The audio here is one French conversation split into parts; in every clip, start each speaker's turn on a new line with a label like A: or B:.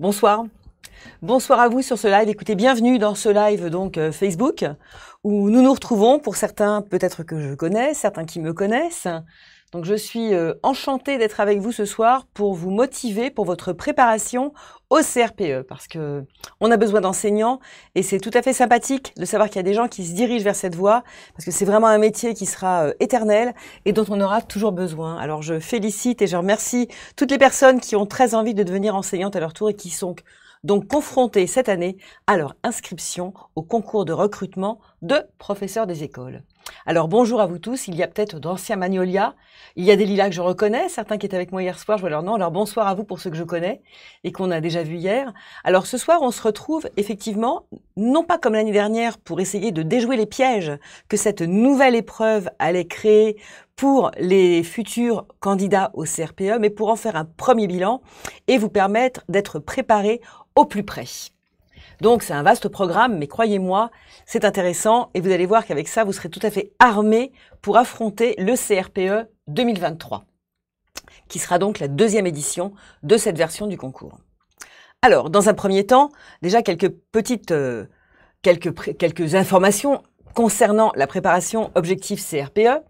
A: Bonsoir. Bonsoir à vous sur ce live. Écoutez, bienvenue dans ce live donc euh, Facebook où nous nous retrouvons pour certains peut-être que je connais, certains qui me connaissent, donc je suis euh, enchantée d'être avec vous ce soir pour vous motiver pour votre préparation au CRPE parce que on a besoin d'enseignants et c'est tout à fait sympathique de savoir qu'il y a des gens qui se dirigent vers cette voie parce que c'est vraiment un métier qui sera euh, éternel et dont on aura toujours besoin. Alors je félicite et je remercie toutes les personnes qui ont très envie de devenir enseignantes à leur tour et qui sont donc confrontées cette année à leur inscription au concours de recrutement de professeurs des écoles. Alors bonjour à vous tous, il y a peut-être d'anciens magnolias, il y a des lilas que je reconnais, certains qui étaient avec moi hier soir, je vois leur nom, alors bonsoir à vous pour ceux que je connais et qu'on a déjà vu hier. Alors ce soir, on se retrouve effectivement, non pas comme l'année dernière, pour essayer de déjouer les pièges que cette nouvelle épreuve allait créer pour les futurs candidats au CRPE, mais pour en faire un premier bilan et vous permettre d'être préparés au plus près. Donc c'est un vaste programme, mais croyez-moi, c'est intéressant et vous allez voir qu'avec ça, vous serez tout à fait armé pour affronter le CRPE 2023, qui sera donc la deuxième édition de cette version du concours. Alors, dans un premier temps, déjà quelques petites, euh, quelques, quelques informations concernant la préparation objectif CRPE.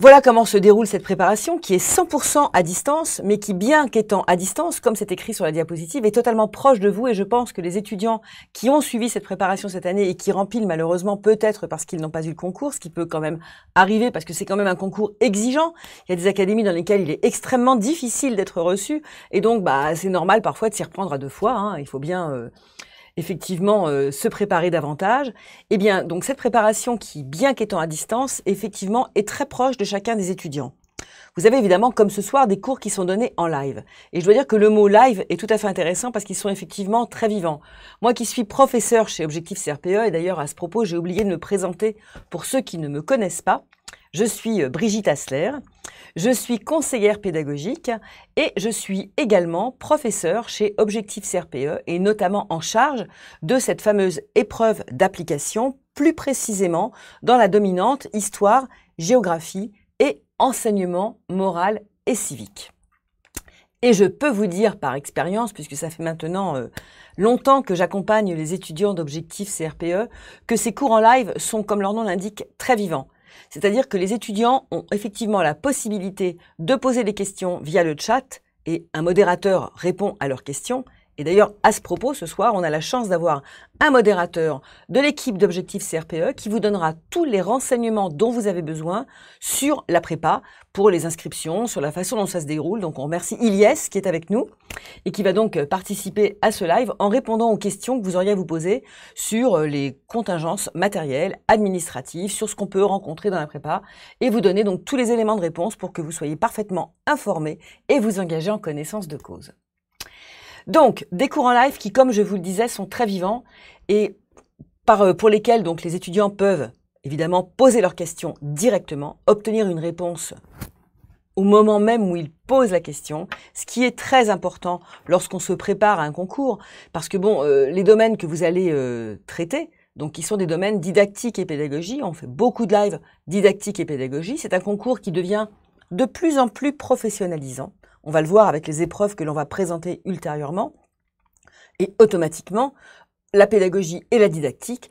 A: Voilà comment se déroule cette préparation qui est 100% à distance, mais qui, bien qu'étant à distance, comme c'est écrit sur la diapositive, est totalement proche de vous. Et je pense que les étudiants qui ont suivi cette préparation cette année et qui remplissent malheureusement peut-être parce qu'ils n'ont pas eu le concours, ce qui peut quand même arriver parce que c'est quand même un concours exigeant. Il y a des académies dans lesquelles il est extrêmement difficile d'être reçu. Et donc, bah, c'est normal parfois de s'y reprendre à deux fois. Hein. Il faut bien... Euh, effectivement euh, se préparer davantage. Eh bien, donc cette préparation qui, bien qu'étant à distance, effectivement est très proche de chacun des étudiants. Vous avez évidemment, comme ce soir, des cours qui sont donnés en live. Et je dois dire que le mot live est tout à fait intéressant parce qu'ils sont effectivement très vivants. Moi qui suis professeur chez Objectif CRPE, et d'ailleurs à ce propos, j'ai oublié de me présenter pour ceux qui ne me connaissent pas, je suis euh, Brigitte Asler, je suis conseillère pédagogique et je suis également professeure chez Objectif CRPE et notamment en charge de cette fameuse épreuve d'application, plus précisément dans la dominante histoire, géographie et enseignement moral et civique. Et je peux vous dire par expérience, puisque ça fait maintenant euh, longtemps que j'accompagne les étudiants d'Objectif CRPE, que ces cours en live sont, comme leur nom l'indique, très vivants. C'est-à-dire que les étudiants ont effectivement la possibilité de poser des questions via le chat et un modérateur répond à leurs questions, et d'ailleurs, à ce propos, ce soir, on a la chance d'avoir un modérateur de l'équipe d'objectifs CRPE qui vous donnera tous les renseignements dont vous avez besoin sur la prépa, pour les inscriptions, sur la façon dont ça se déroule. Donc on remercie Iliès qui est avec nous et qui va donc participer à ce live en répondant aux questions que vous auriez à vous poser sur euh, les contingences matérielles, administratives, sur ce qu'on peut rencontrer dans la prépa et vous donner donc tous les éléments de réponse pour que vous soyez parfaitement informés et vous engagez en connaissance de cause. Donc, des cours en live qui, comme je vous le disais, sont très vivants et euh, pour lesquels donc, les étudiants peuvent évidemment poser leurs questions directement, obtenir une réponse au moment même où ils posent la question, ce qui est très important lorsqu'on se prépare à un concours, parce que bon, euh, les domaines que vous allez euh, traiter, donc qui sont des domaines didactiques et pédagogie, on fait beaucoup de lives didactique et pédagogie, c'est un concours qui devient de plus en plus professionnalisant, on va le voir avec les épreuves que l'on va présenter ultérieurement, et automatiquement, la pédagogie et la didactique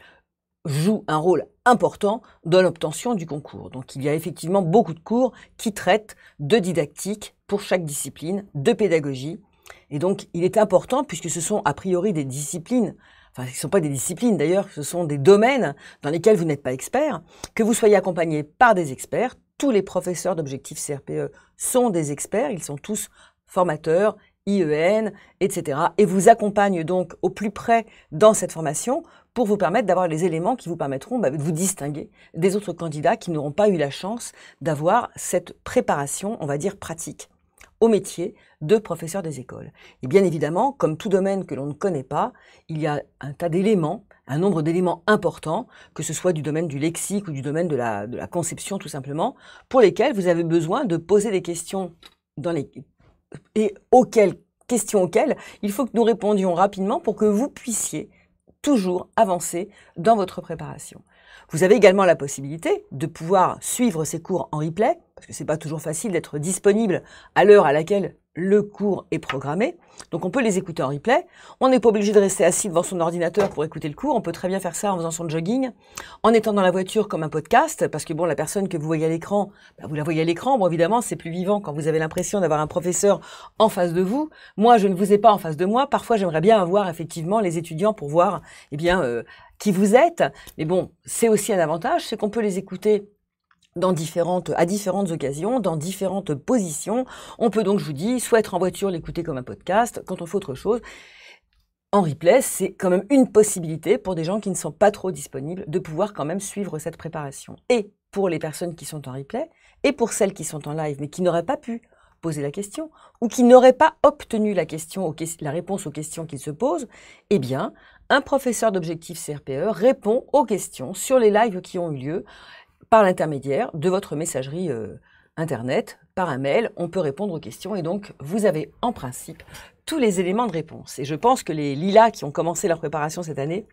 A: jouent un rôle important dans l'obtention du concours. Donc il y a effectivement beaucoup de cours qui traitent de didactique pour chaque discipline, de pédagogie. Et donc il est important, puisque ce sont a priori des disciplines, enfin ce ne sont pas des disciplines d'ailleurs, ce sont des domaines dans lesquels vous n'êtes pas expert, que vous soyez accompagné par des experts, tous les professeurs d'objectifs CRPE sont des experts, ils sont tous formateurs, IEN, etc. et vous accompagnent donc au plus près dans cette formation pour vous permettre d'avoir les éléments qui vous permettront bah, de vous distinguer des autres candidats qui n'auront pas eu la chance d'avoir cette préparation, on va dire, pratique au métier de professeur des écoles. Et bien évidemment, comme tout domaine que l'on ne connaît pas, il y a un tas d'éléments un nombre d'éléments importants, que ce soit du domaine du lexique ou du domaine de la, conception tout simplement, pour lesquels vous avez besoin de poser des questions dans les, et auxquelles, questions auxquelles il faut que nous répondions rapidement pour que vous puissiez toujours avancer dans votre préparation. Vous avez également la possibilité de pouvoir suivre ces cours en replay, parce que c'est pas toujours facile d'être disponible à l'heure à laquelle le cours est programmé, donc on peut les écouter en replay. On n'est pas obligé de rester assis devant son ordinateur pour écouter le cours. On peut très bien faire ça en faisant son jogging, en étant dans la voiture comme un podcast, parce que bon, la personne que vous voyez à l'écran, bah, vous la voyez à l'écran. Bon, évidemment, c'est plus vivant quand vous avez l'impression d'avoir un professeur en face de vous. Moi, je ne vous ai pas en face de moi. Parfois, j'aimerais bien avoir effectivement les étudiants pour voir, eh bien, euh, qui vous êtes. Mais bon, c'est aussi un avantage, c'est qu'on peut les écouter différentes, à différentes occasions, dans différentes positions. On peut donc, je vous dis, soit être en voiture, l'écouter comme un podcast, quand on fait autre chose. En replay, c'est quand même une possibilité pour des gens qui ne sont pas trop disponibles de pouvoir quand même suivre cette préparation. Et pour les personnes qui sont en replay, et pour celles qui sont en live, mais qui n'auraient pas pu poser la question, ou qui n'auraient pas obtenu la, question, la réponse aux questions qu'ils se posent, eh bien, un professeur d'objectif CRPE répond aux questions sur les lives qui ont eu lieu par l'intermédiaire de votre messagerie euh, Internet, par un mail, on peut répondre aux questions et donc vous avez en principe tous les éléments de réponse. Et je pense que les lilas qui ont commencé leur préparation cette année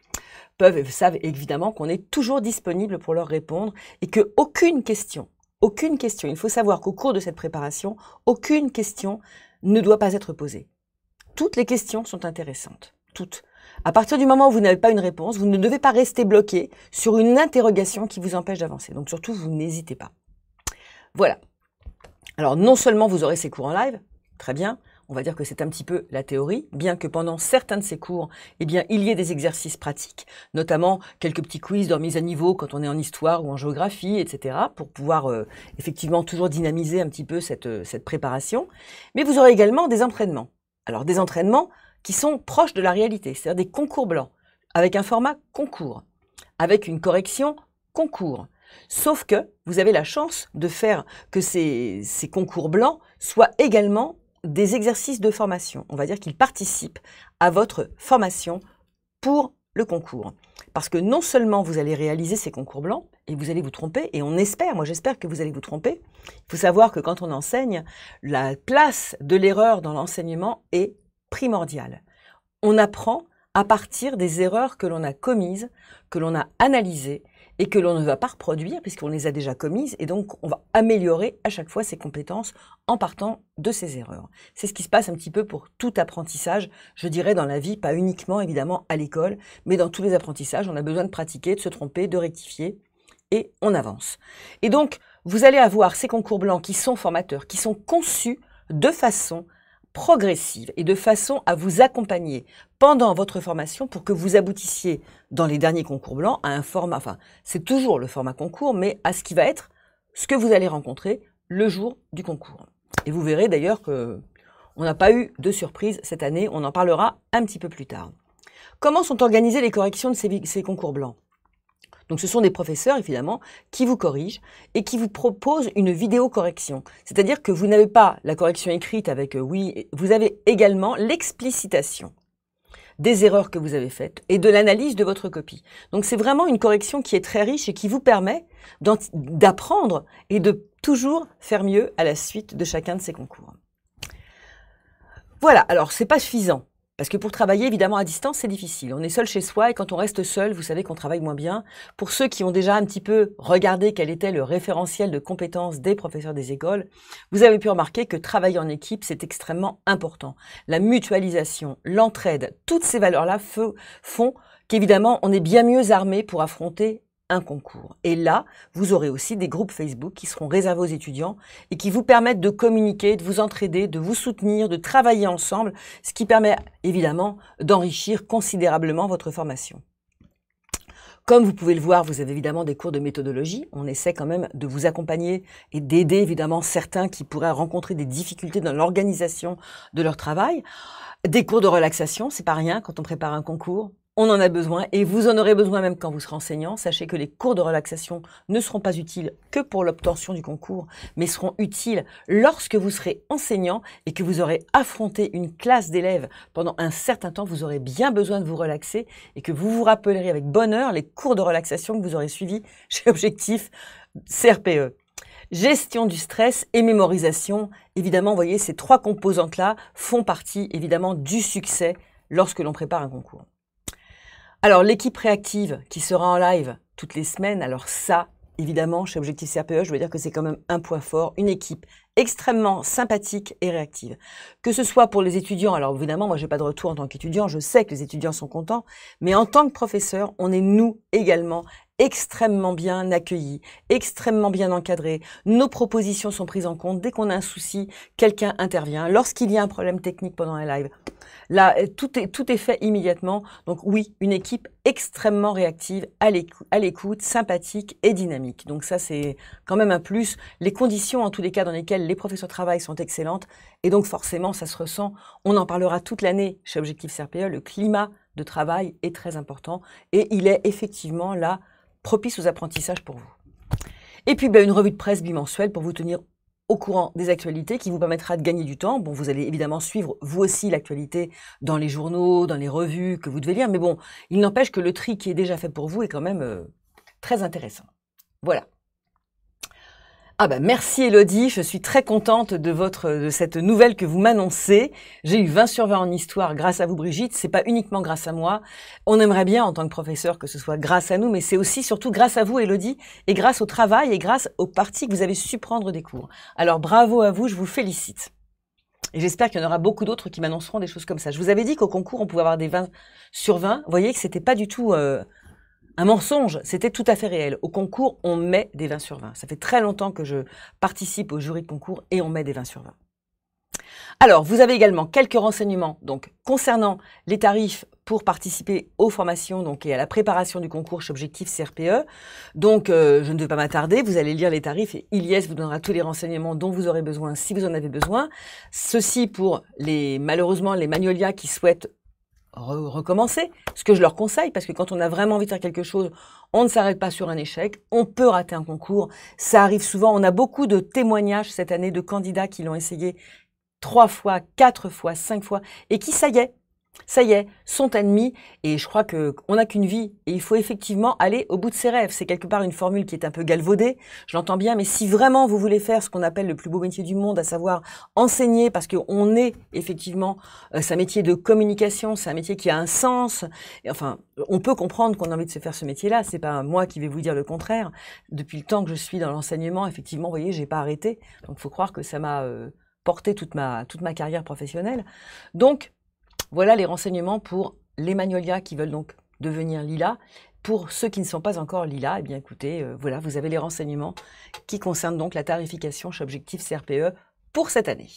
A: peuvent savent évidemment qu'on est toujours disponible pour leur répondre et qu'aucune aucune question, aucune question, il faut savoir qu'au cours de cette préparation, aucune question ne doit pas être posée. Toutes les questions sont intéressantes, toutes. À partir du moment où vous n'avez pas une réponse, vous ne devez pas rester bloqué sur une interrogation qui vous empêche d'avancer. Donc surtout, vous n'hésitez pas. Voilà. Alors non seulement vous aurez ces cours en live, très bien, on va dire que c'est un petit peu la théorie, bien que pendant certains de ces cours, eh bien, il y ait des exercices pratiques, notamment quelques petits quiz de remise à niveau quand on est en histoire ou en géographie, etc., pour pouvoir euh, effectivement toujours dynamiser un petit peu euh, cette préparation. Mais vous aurez également des entraînements. Alors des entraînements qui sont proches de la réalité, c'est-à-dire des concours blancs, avec un format concours, avec une correction concours. Sauf que vous avez la chance de faire que ces, concours blancs soient également des exercices de formation. On va dire qu'ils participent à votre formation pour le concours. Parce que non seulement vous allez réaliser ces concours blancs, et vous allez vous tromper, et on espère, moi j'espère que vous allez vous tromper. Il faut savoir que quand on enseigne, la place de l'erreur dans l'enseignement est primordial. On apprend à partir des erreurs que l'on a commises, que l'on a analysées et que l'on ne va pas reproduire puisqu'on les a déjà commises et donc on va améliorer à chaque fois ses compétences en partant de ces erreurs. C'est ce qui se passe un petit peu pour tout apprentissage, je dirais dans la vie, pas uniquement évidemment à l'école, mais dans tous les apprentissages, on a besoin de pratiquer, de se tromper, de rectifier et on avance. Et donc, vous allez avoir ces concours blancs qui sont formateurs, qui sont conçus de façon progressive et de façon à vous accompagner pendant votre formation pour que vous aboutissiez dans les derniers concours blancs à un format, enfin c'est toujours le format concours, mais à ce qui va être ce que vous allez rencontrer le jour du concours. Et vous verrez d'ailleurs que on n'a pas eu de surprise cette année, on en parlera un petit peu plus tard. Comment sont organisées les corrections de ces, ces concours blancs donc ce sont des professeurs, évidemment, qui vous corrigent et qui vous proposent une vidéo-correction. C'est-à-dire que vous n'avez pas la correction écrite avec euh, oui, vous avez également l'explicitation des erreurs que vous avez faites et de l'analyse de votre copie. Donc c'est vraiment une correction qui est très riche et qui vous permet d'apprendre et de toujours faire mieux à la suite de chacun de ces concours. Voilà, alors c'est pas suffisant. Parce que pour travailler, évidemment, à distance, c'est difficile. On est seul chez soi et quand on reste seul, vous savez qu'on travaille moins bien. Pour ceux qui ont déjà un petit peu regardé quel était le référentiel de compétences des professeurs des écoles, vous avez pu remarquer que travailler en équipe, c'est extrêmement important. La mutualisation, l'entraide, toutes ces valeurs-là font qu'évidemment, on est bien mieux armé pour affronter un concours. Et là, vous aurez aussi des groupes Facebook qui seront réservés aux étudiants et qui vous permettent de communiquer, de vous entraider, de vous soutenir, de travailler ensemble, ce qui permet évidemment d'enrichir considérablement votre formation. Comme vous pouvez le voir, vous avez évidemment des cours de méthodologie. On essaie quand même de vous accompagner et d'aider évidemment certains qui pourraient rencontrer des difficultés dans l'organisation de leur travail. Des cours de relaxation, c'est pas rien quand on prépare un concours on en a besoin et vous en aurez besoin même quand vous serez enseignant. Sachez que les cours de relaxation ne seront pas utiles que pour l'obtention du concours, mais seront utiles lorsque vous serez enseignant et que vous aurez affronté une classe d'élèves. Pendant un certain temps, vous aurez bien besoin de vous relaxer et que vous vous rappellerez avec bonheur les cours de relaxation que vous aurez suivis chez Objectif CRPE gestion du stress et mémorisation. Évidemment, voyez, ces trois composantes-là font partie évidemment du succès lorsque l'on prépare un concours. Alors, l'équipe réactive qui sera en live toutes les semaines, alors ça, évidemment, chez Objectif CRPE, je veux dire que c'est quand même un point fort, une équipe extrêmement sympathique et réactive. Que ce soit pour les étudiants, alors évidemment, moi, j'ai pas de retour en tant qu'étudiant, je sais que les étudiants sont contents, mais en tant que professeur, on est nous également extrêmement bien accueillis, extrêmement bien encadrés. Nos propositions sont prises en compte. Dès qu'on a un souci, quelqu'un intervient. Lorsqu'il y a un problème technique pendant un live, là, euh, tout est, tout est fait immédiatement. Donc oui, une équipe extrêmement réactive, à l'écoute, sympathique et dynamique. Donc ça, c'est quand même un plus. Les conditions, en tous les cas, dans lesquelles les professeurs de travail sont excellentes. Et donc forcément, ça se ressent. On en parlera toute l'année chez Objectif CRPE. Le climat de travail est très important et il est effectivement là propice aux apprentissages pour vous. Et puis, ben, une revue de presse bimensuelle pour vous tenir au courant des actualités qui vous permettra de gagner du temps. Bon, vous allez évidemment suivre vous aussi l'actualité dans les journaux, dans les revues que vous devez lire, mais bon, il n'empêche que le tri qui est déjà fait pour vous est quand même euh, très intéressant. Voilà. Ah bah merci Elodie, je suis très contente de votre de cette nouvelle que vous m'annoncez. J'ai eu 20 sur 20 en histoire grâce à vous Brigitte, c'est pas uniquement grâce à moi. On aimerait bien en tant que professeur que ce soit grâce à nous mais c'est aussi surtout grâce à vous Elodie et grâce au travail et grâce aux parties que vous avez su prendre des cours. Alors bravo à vous, je vous félicite. Et j'espère qu'il y en aura beaucoup d'autres qui m'annonceront des choses comme ça. Je vous avais dit qu'au concours, on pouvait avoir des 20 sur 20. Vous voyez que c'était pas du tout euh, un mensonge, c'était tout à fait réel. Au concours, on met des 20 sur 20. Ça fait très longtemps que je participe au jury de concours et on met des 20 sur 20. Alors, vous avez également quelques renseignements donc, concernant les tarifs pour participer aux formations donc, et à la préparation du concours chez Objectif CRPE. Donc, euh, je ne vais pas m'attarder, vous allez lire les tarifs et Iliès vous donnera tous les renseignements dont vous aurez besoin si vous en avez besoin. Ceci pour les, malheureusement, les magnolias qui souhaitent recommencer. Ce que je leur conseille, parce que quand on a vraiment envie de faire quelque chose, on ne s'arrête pas sur un échec, on peut rater un concours. Ça arrive souvent. On a beaucoup de témoignages cette année de candidats qui l'ont essayé trois fois, quatre fois, cinq fois, et qui, ça y est, ça y est, sont admis. Et je crois qu'on n'a qu'une vie. Et il faut effectivement aller au bout de ses rêves. C'est quelque part une formule qui est un peu galvaudée. Je l'entends bien. Mais si vraiment vous voulez faire ce qu'on appelle le plus beau métier du monde, à savoir enseigner, parce qu'on est effectivement, euh, c'est un métier de communication, c'est un métier qui a un sens. Et enfin, on peut comprendre qu'on a envie de se faire ce métier-là. C'est pas moi qui vais vous dire le contraire. Depuis le temps que je suis dans l'enseignement, effectivement, vous voyez, j'ai pas arrêté. Donc, il faut croire que ça m'a euh, porté toute ma, toute ma carrière professionnelle. Donc, voilà les renseignements pour les magnolias qui veulent donc devenir Lila. Pour ceux qui ne sont pas encore Lila, eh bien écoutez, euh, voilà, vous avez les renseignements qui concernent donc la tarification chez Objectif CRPE pour cette année.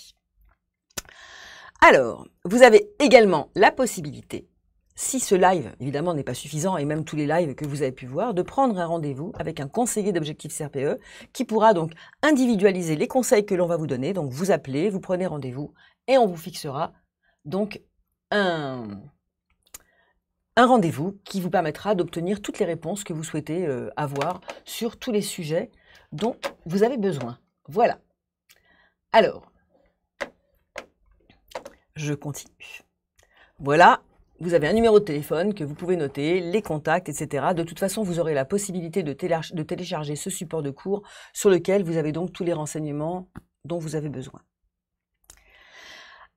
A: Alors, vous avez également la possibilité, si ce live évidemment n'est pas suffisant et même tous les lives que vous avez pu voir, de prendre un rendez-vous avec un conseiller d'Objectif CRPE qui pourra donc individualiser les conseils que l'on va vous donner. Donc vous appelez, vous prenez rendez-vous et on vous fixera donc un, rendez-vous qui vous permettra d'obtenir toutes les réponses que vous souhaitez euh, avoir sur tous les sujets dont vous avez besoin. Voilà. Alors, je continue. Voilà, vous avez un numéro de téléphone que vous pouvez noter, les contacts, etc. De toute façon, vous aurez la possibilité de télécharger ce support de cours sur lequel vous avez donc tous les renseignements dont vous avez besoin.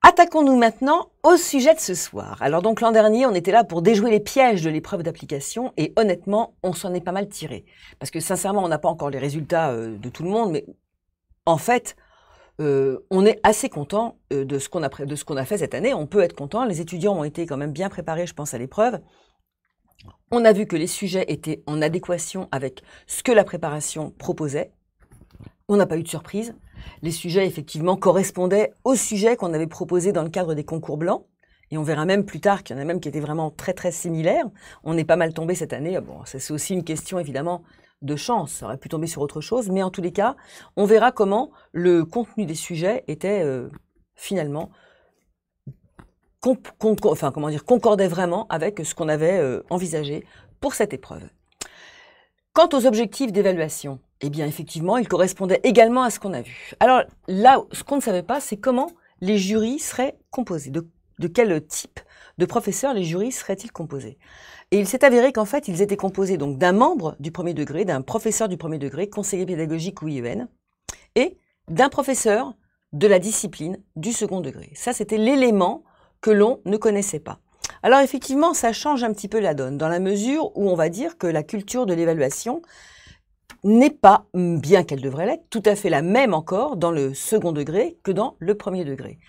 A: Attaquons-nous maintenant au sujet de ce soir. Alors donc l'an dernier, on était là pour déjouer les pièges de l'épreuve d'application et honnêtement, on s'en est pas mal tiré. Parce que sincèrement, on n'a pas encore les résultats euh, de tout le monde, mais en fait, euh, on est assez content euh, de ce qu'on a, a, fait cette année. On peut être content. Les étudiants ont été quand même bien préparés, je pense, à l'épreuve. On a vu que les sujets étaient en adéquation avec ce que la préparation proposait. On n'a pas eu de surprise les sujets effectivement correspondaient aux sujets qu'on avait proposés dans le cadre des concours blancs. Et on verra même plus tard qu'il y en a même qui étaient vraiment très très similaires. On est pas mal tombé cette année. Bon, c'est aussi une question évidemment de chance. Ça aurait pu tomber sur autre chose, mais en tous les cas, on verra comment le contenu des sujets était euh, finalement enfin, comment dire, concordait vraiment avec ce qu'on avait euh, envisagé pour cette épreuve. Quant aux objectifs d'évaluation, eh bien, effectivement, il correspondait également à ce qu'on a vu. Alors là, ce qu'on ne savait pas, c'est comment les jurys seraient composés, de, quel type de professeurs les jurys seraient-ils composés Et il s'est avéré qu'en fait, ils étaient composés donc d'un membre du premier degré, d'un professeur du premier degré, conseiller pédagogique ou IEN, et d'un professeur de la discipline du second degré. Ça, c'était l'élément que l'on ne connaissait pas. Alors effectivement, ça change un petit peu la donne, dans la mesure où on va dire que la culture de l'évaluation, n'est pas, mm, bien qu'elle devrait l'être, tout à fait la même encore dans le second degré que dans le premier degré.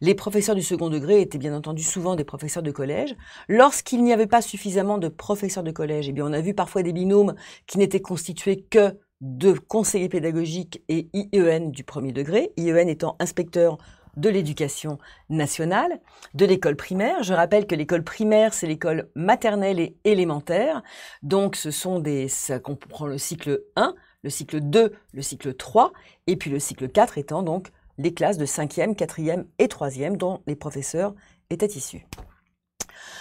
A: Les professeurs du second degré étaient bien entendu souvent des professeurs de collège. Lorsqu'il n'y avait pas suffisamment de professeurs de collège, Et eh bien on a vu parfois des binômes qui n'étaient constitués que de conseillers pédagogiques et IEN du premier degré, IEN étant inspecteur de l'éducation nationale, de l'école primaire. Je rappelle que l'école primaire, c'est l'école maternelle et élémentaire. Donc, ce sont des, ça comprend le cycle 1, le cycle 2, le cycle 3, et puis le cycle 4 étant donc les classes de 5e, 4e et 3e dont les professeurs étaient issus.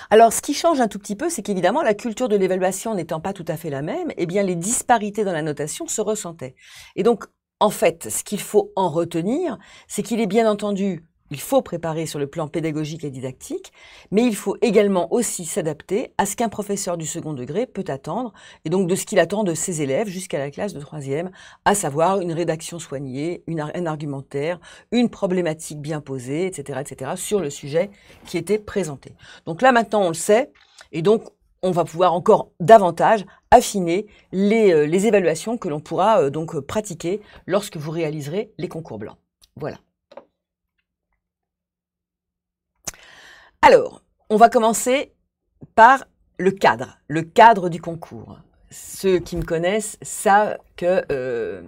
A: Alors, ce qui change un tout petit peu, c'est qu'évidemment, la culture de l'évaluation n'étant pas tout à fait la même, eh bien, les disparités dans la notation se ressentaient. Et donc, en fait, ce qu'il faut en retenir, c'est qu'il est bien entendu, il faut préparer sur le plan pédagogique et didactique, mais il faut également aussi s'adapter à ce qu'un professeur du second degré peut attendre, et donc de ce qu'il attend de ses élèves jusqu'à la classe de troisième, à savoir une rédaction soignée, une, un argumentaire, une problématique bien posée, etc., etc., sur le sujet qui était présenté. Donc là maintenant, on le sait, et donc on va pouvoir encore davantage affiner euh, les, évaluations que l'on pourra euh, donc euh, pratiquer lorsque vous réaliserez les concours blancs. Voilà. Alors, on va commencer par le cadre, le cadre du concours. Ceux qui me connaissent savent que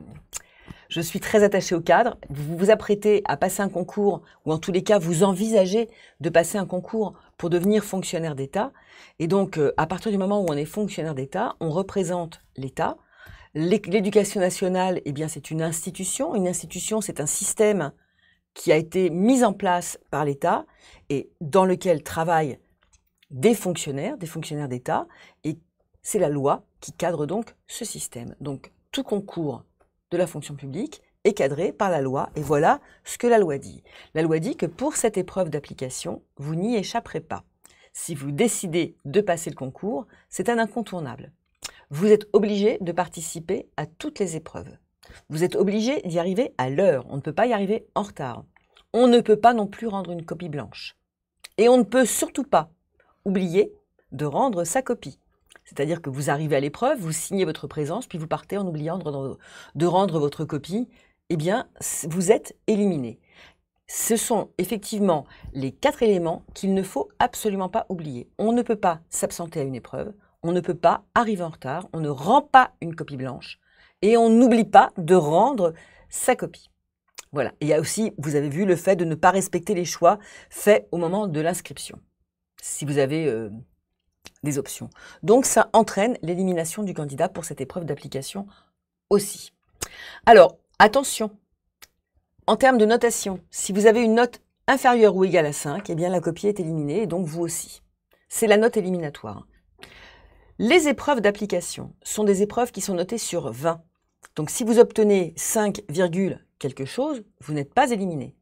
A: je suis très attachée au cadre. Vous vous apprêtez à passer un concours, ou en tous les cas, vous envisagez de passer un concours pour devenir fonctionnaire d'État. Et donc, euh, à partir du moment où on est fonctionnaire d'État, on représente l'État. L'éducation nationale, eh bien, c'est une institution. Une institution, c'est un système qui a été mis en place par l'État et dans lequel travaillent des fonctionnaires, des fonctionnaires d'État. Et c'est la loi qui cadre donc ce système. Donc, tout concours de la fonction publique est cadré par la loi, et voilà ce que la loi dit. La loi dit que pour cette épreuve d'application, vous n'y échapperez pas. Si vous décidez de passer le concours, c'est un incontournable. Vous êtes obligé de participer à toutes les épreuves. Vous êtes obligé d'y arriver à l'heure, on ne peut pas y arriver en retard. On ne peut pas non plus rendre une copie blanche. Et on ne peut surtout pas oublier de rendre sa copie. C'est-à-dire que vous arrivez à l'épreuve, vous signez votre présence, puis vous partez en oubliant de rendre votre copie. Eh bien, vous êtes éliminé. Ce sont effectivement les quatre éléments qu'il ne faut absolument pas oublier. On ne peut pas s'absenter à une épreuve, on ne peut pas arriver en retard, on ne rend pas une copie blanche et on n'oublie pas de rendre sa copie. Voilà. il y a aussi, vous avez vu, le fait de ne pas respecter les choix faits au moment de l'inscription. Si vous avez euh, des options. Donc ça entraîne l'élimination du candidat pour cette épreuve d'application aussi. Alors, attention, en termes de notation, si vous avez une note inférieure ou égale à 5, eh bien la copie est éliminée et donc vous aussi. C'est la note éliminatoire. Les épreuves d'application sont des épreuves qui sont notées sur 20. Donc si vous obtenez 5, quelque chose, vous n'êtes pas éliminé.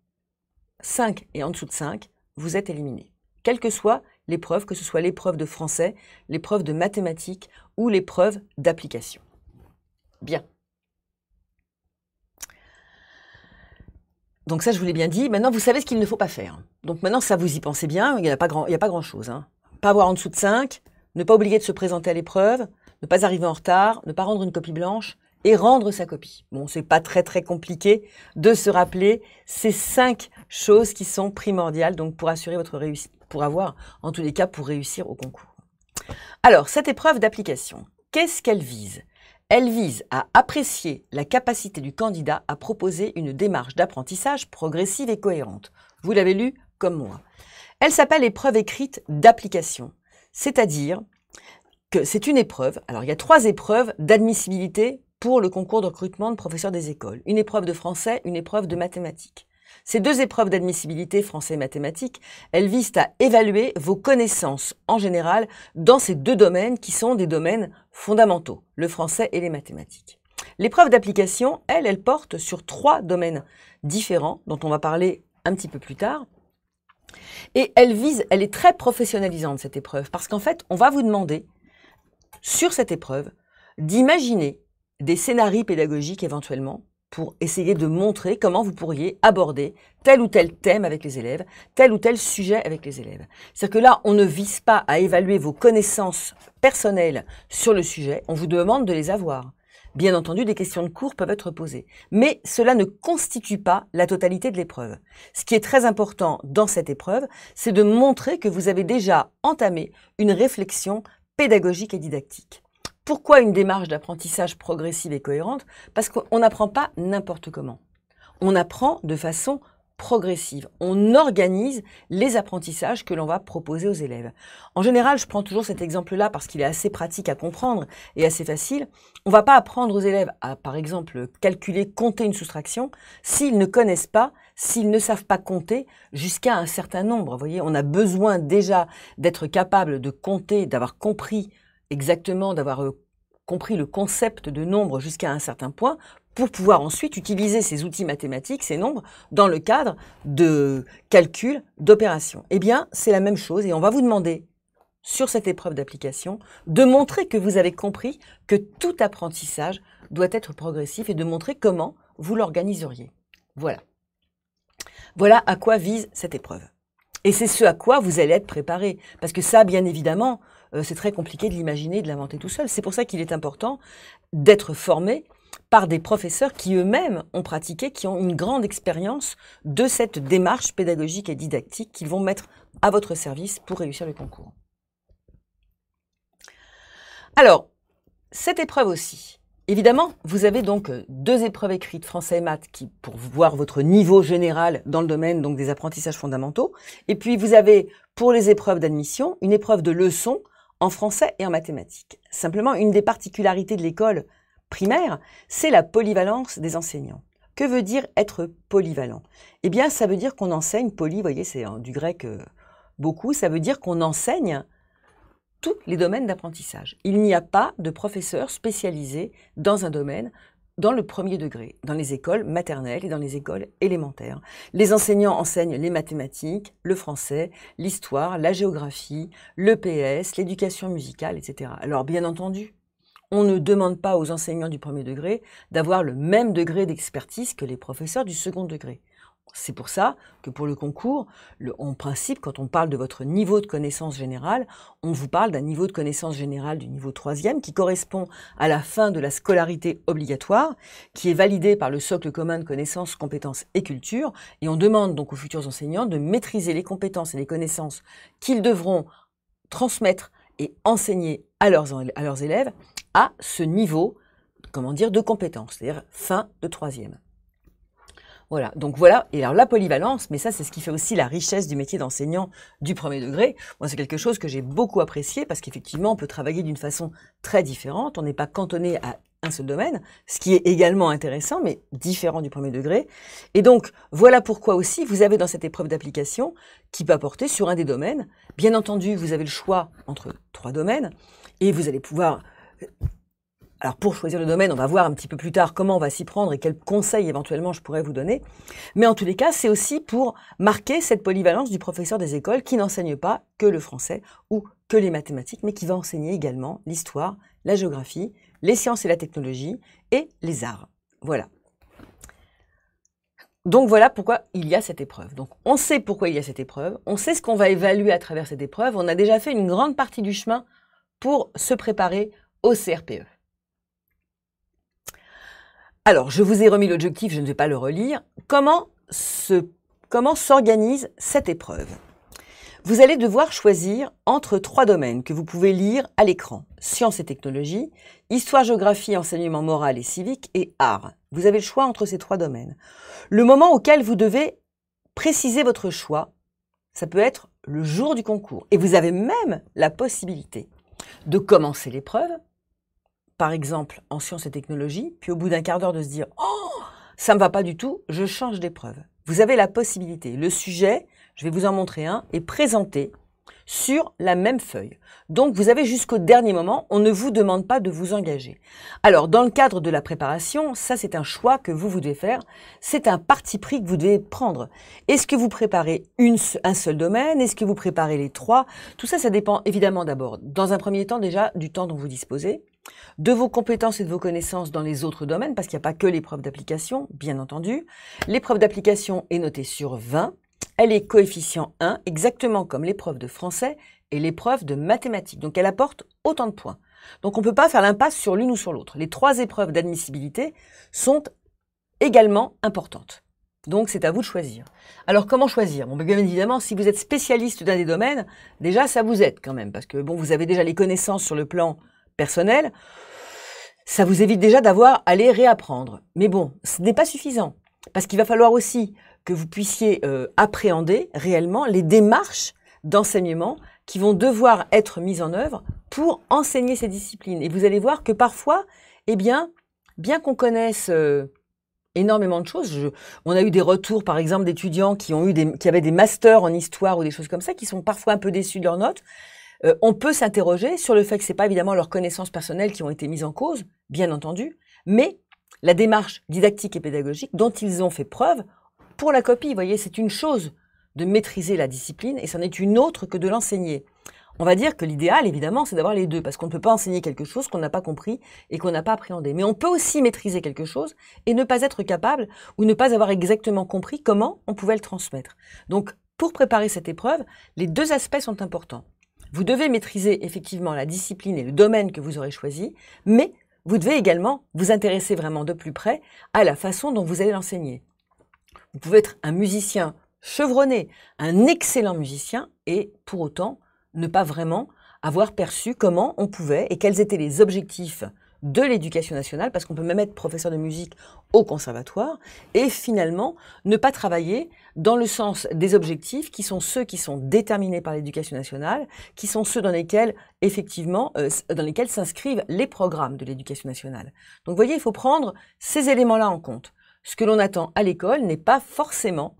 A: 5 et en dessous de 5, vous êtes éliminé, quel que soit l'épreuve, que ce soit l'épreuve de français, l'épreuve de mathématiques ou l'épreuve d'application. Bien. Donc ça, je vous l'ai bien dit. Maintenant, vous savez ce qu'il ne faut pas faire. Donc maintenant, ça, vous y pensez bien. Il n'y a, a, pas grand-chose. Hein. Pas avoir en dessous de 5, ne pas oublier de se présenter à l'épreuve, ne pas arriver en retard, ne pas rendre une copie blanche et rendre sa copie. Bon, c'est pas très très compliqué de se rappeler ces cinq choses qui sont primordiales donc pour assurer votre réussite pour avoir, en tous les cas, pour réussir au concours. Alors, cette épreuve d'application, qu'est-ce qu'elle vise Elle vise à apprécier la capacité du candidat à proposer une démarche d'apprentissage progressive et cohérente. Vous l'avez lu comme moi. Elle s'appelle épreuve écrite d'application, c'est-à-dire que c'est une épreuve. Alors, il y a trois épreuves d'admissibilité pour le concours de recrutement de professeurs des écoles. Une épreuve de français, une épreuve de mathématiques. Ces deux épreuves d'admissibilité français et mathématiques, elles visent à évaluer vos connaissances en général dans ces deux domaines qui sont des domaines fondamentaux, le français et les mathématiques. L'épreuve d'application, elle, elle porte sur trois domaines différents dont on va parler un petit peu plus tard. Et elle vise, elle est très professionnalisante cette épreuve parce qu'en fait, on va vous demander sur cette épreuve d'imaginer des scénarios pédagogiques éventuellement pour essayer de montrer comment vous pourriez aborder tel ou tel thème avec les élèves, tel ou tel sujet avec les élèves. C'est-à-dire que là, on ne vise pas à évaluer vos connaissances personnelles sur le sujet, on vous demande de les avoir. Bien entendu, des questions de cours peuvent être posées, mais cela ne constitue pas la totalité de l'épreuve. Ce qui est très important dans cette épreuve, c'est de montrer que vous avez déjà entamé une réflexion pédagogique et didactique. Pourquoi une démarche d'apprentissage progressive et cohérente Parce qu'on n'apprend pas n'importe comment. On apprend de façon progressive. On organise les apprentissages que l'on va proposer aux élèves. En général, je prends toujours cet exemple-là parce qu'il est assez pratique à comprendre et assez facile. On ne va pas apprendre aux élèves à, par exemple, calculer, compter une soustraction s'ils ne connaissent pas, s'ils ne savent pas compter jusqu'à un certain nombre. Vous voyez, on a besoin déjà d'être capable de compter, d'avoir compris exactement, d'avoir euh, compris le concept de nombre jusqu'à un certain point pour pouvoir ensuite utiliser ces outils mathématiques, ces nombres, dans le cadre de calculs, d'opérations. Eh bien, c'est la même chose et on va vous demander, sur cette épreuve d'application, de montrer que vous avez compris que tout apprentissage doit être progressif et de montrer comment vous l'organiseriez. Voilà. Voilà à quoi vise cette épreuve. Et c'est ce à quoi vous allez être préparé. Parce que ça, bien évidemment, euh, c'est très compliqué de l'imaginer, de l'inventer tout seul. C'est pour ça qu'il est important d'être formé par des professeurs qui eux-mêmes ont pratiqué, qui ont une grande expérience de cette démarche pédagogique et didactique qu'ils vont mettre à votre service pour réussir le concours. Alors, cette épreuve aussi. Évidemment, vous avez donc euh, deux épreuves écrites, français et maths, qui, pour voir votre niveau général dans le domaine donc des apprentissages fondamentaux. Et puis, vous avez, pour les épreuves d'admission, une épreuve de leçon en français et en mathématiques. Simplement, une des particularités de l'école primaire, c'est la polyvalence des enseignants. Que veut dire être polyvalent Eh bien, ça veut dire qu'on enseigne, poly, vous voyez, c'est hein, du grec euh, beaucoup, ça veut dire qu'on enseigne tous les domaines d'apprentissage. Il n'y a pas de professeur spécialisé dans un domaine dans le premier degré, dans les écoles maternelles et dans les écoles élémentaires. Les enseignants enseignent les mathématiques, le français, l'histoire, la géographie, le PS, l'éducation musicale, etc. Alors bien entendu, on ne demande pas aux enseignants du premier degré d'avoir le même degré d'expertise que les professeurs du second degré. C'est pour ça que pour le concours, en principe, quand on parle de votre niveau de connaissance générale, on vous parle d'un niveau de connaissance générale du niveau 3e qui correspond à la fin de la scolarité obligatoire, qui est validée par le socle commun de connaissances, compétences et culture. Et on demande donc aux futurs enseignants de maîtriser les compétences et les connaissances qu'ils devront transmettre et enseigner à leurs, élèves à ce niveau, comment dire, de compétences, c'est-à-dire fin de troisième. Voilà. Donc voilà. Et alors la polyvalence, mais ça, c'est ce qui fait aussi la richesse du métier d'enseignant du premier degré. Moi, c'est quelque chose que j'ai beaucoup apprécié parce qu'effectivement, on peut travailler d'une façon très différente. On n'est pas cantonné à un seul domaine, ce qui est également intéressant, mais différent du premier degré. Et donc, voilà pourquoi aussi, vous avez dans cette épreuve d'application qui peut porter sur un des domaines. Bien entendu, vous avez le choix entre trois domaines et vous allez pouvoir alors pour choisir le domaine, on va voir un petit peu plus tard comment on va s'y prendre et quels conseils éventuellement je pourrais vous donner. Mais en tous les cas, c'est aussi pour marquer cette polyvalence du professeur des écoles qui n'enseigne pas que le français ou que les mathématiques, mais qui va enseigner également l'histoire, la géographie, les sciences et la technologie et les arts. Voilà. Donc voilà pourquoi il y a cette épreuve. Donc on sait pourquoi il y a cette épreuve, on sait ce qu'on va évaluer à travers cette épreuve, on a déjà fait une grande partie du chemin pour se préparer au CRPE. Alors, je vous ai remis l'objectif, je ne vais pas le relire. Comment se, comment s'organise cette épreuve Vous allez devoir choisir entre trois domaines que vous pouvez lire à l'écran. Sciences et technologies, histoire, géographie, enseignement moral et civique et art. Vous avez le choix entre ces trois domaines. Le moment auquel vous devez préciser votre choix, ça peut être le jour du concours. Et vous avez même la possibilité de commencer l'épreuve par exemple, en sciences et technologies, puis au bout d'un quart d'heure de se dire Oh, ça ne me va pas du tout, je change d'épreuve. Vous avez la possibilité. Le sujet, je vais vous en montrer un, est présenté sur la même feuille. Donc vous avez jusqu'au dernier moment, on ne vous demande pas de vous engager. Alors dans le cadre de la préparation, ça c'est un choix que vous, vous devez faire, c'est un parti pris que vous devez prendre. Est-ce que vous préparez un seul domaine Est-ce que vous préparez les trois Tout ça, ça dépend évidemment d'abord, dans un premier temps déjà, du temps dont vous disposez, de vos compétences et de vos connaissances dans les autres domaines, parce qu'il n'y a pas que l'épreuve d'application, bien entendu. L'épreuve d'application est notée sur 20. Elle est coefficient 1, exactement comme l'épreuve de français et l'épreuve de mathématiques. Donc elle apporte autant de points. Donc on ne peut pas faire l'impasse sur l'une ou sur l'autre. Les trois épreuves d'admissibilité sont également importantes. Donc c'est à vous de choisir. Alors comment choisir Bon, bien évidemment, si vous êtes spécialiste d'un des domaines, déjà ça vous aide quand même, parce que bon, vous avez déjà les connaissances sur le plan personnel, ça vous évite déjà d'avoir à les réapprendre. Mais bon, ce n'est pas suffisant, parce qu'il va falloir aussi que vous puissiez euh, appréhender réellement les démarches d'enseignement qui vont devoir être mises en œuvre pour enseigner ces disciplines. Et vous allez voir que parfois, eh bien, bien qu'on connaisse euh, énormément de choses, je, on a eu des retours, par exemple, d'étudiants qui ont eu des, qui avaient des masters en histoire ou des choses comme ça, qui sont parfois un peu déçus de leurs notes. Euh, on peut s'interroger sur le fait que c'est pas évidemment leurs connaissances personnelles qui ont été mises en cause, bien entendu, mais la démarche didactique et pédagogique dont ils ont fait preuve pour la copie, vous voyez, c'est une chose de maîtriser la discipline et c'en est une autre que de l'enseigner. On va dire que l'idéal, évidemment, c'est d'avoir les deux, parce qu'on ne peut pas enseigner quelque chose qu'on n'a pas compris et qu'on n'a pas appréhendé. Mais on peut aussi maîtriser quelque chose et ne pas être capable ou ne pas avoir exactement compris comment on pouvait le transmettre. Donc, pour préparer cette épreuve, les deux aspects sont importants. Vous devez maîtriser effectivement la discipline et le domaine que vous aurez choisi, mais vous devez également vous intéresser vraiment de plus près à la façon dont vous allez l'enseigner. Vous pouvez être un musicien chevronné, un excellent musicien, et pour autant ne pas vraiment avoir perçu comment on pouvait et quels étaient les objectifs de l'éducation nationale, parce qu'on peut même être professeur de musique au conservatoire, et finalement ne pas travailler dans le sens des objectifs qui sont ceux qui sont déterminés par l'éducation nationale, qui sont ceux dans lesquels effectivement, euh, dans lesquels s'inscrivent les programmes de l'éducation nationale. Donc vous voyez, il faut prendre ces éléments-là en compte ce que l'on attend à l'école n'est pas forcément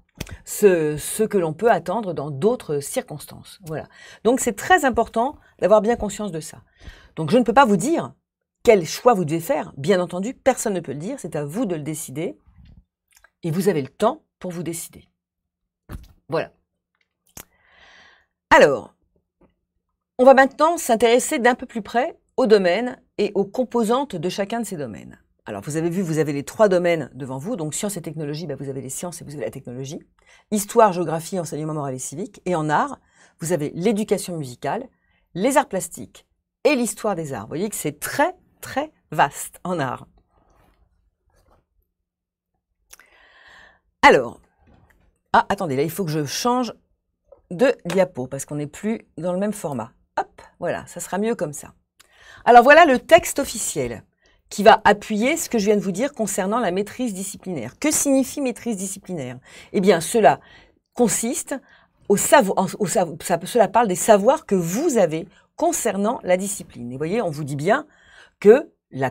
A: ce, que l'on peut attendre dans d'autres circonstances. Voilà. Donc c'est très important d'avoir bien conscience de ça. Donc je ne peux pas vous dire quel choix vous devez faire. Bien entendu, personne ne peut le dire, c'est à vous de le décider. Et vous avez le temps pour vous décider. Voilà. Alors, on va maintenant s'intéresser d'un peu plus près aux domaines et aux composantes de chacun de ces domaines alors, vous avez vu, vous avez les trois domaines devant vous. Donc, sciences et technologies, ben, vous avez les sciences et vous avez la technologie. Histoire, géographie, enseignement moral et civique. Et en art, vous avez l'éducation musicale, les arts plastiques et l'histoire des arts. Vous voyez que c'est très, très vaste en art. Alors, ah, attendez, là, il faut que je change de diapo parce qu'on n'est plus dans le même format. Hop, voilà, ça sera mieux comme ça. Alors, voilà le texte officiel qui va appuyer ce que je viens de vous dire concernant la maîtrise disciplinaire. Que signifie maîtrise disciplinaire Eh bien, cela consiste au savoir, cela parle des savoirs que vous avez concernant la discipline. Et vous voyez, on vous dit bien que la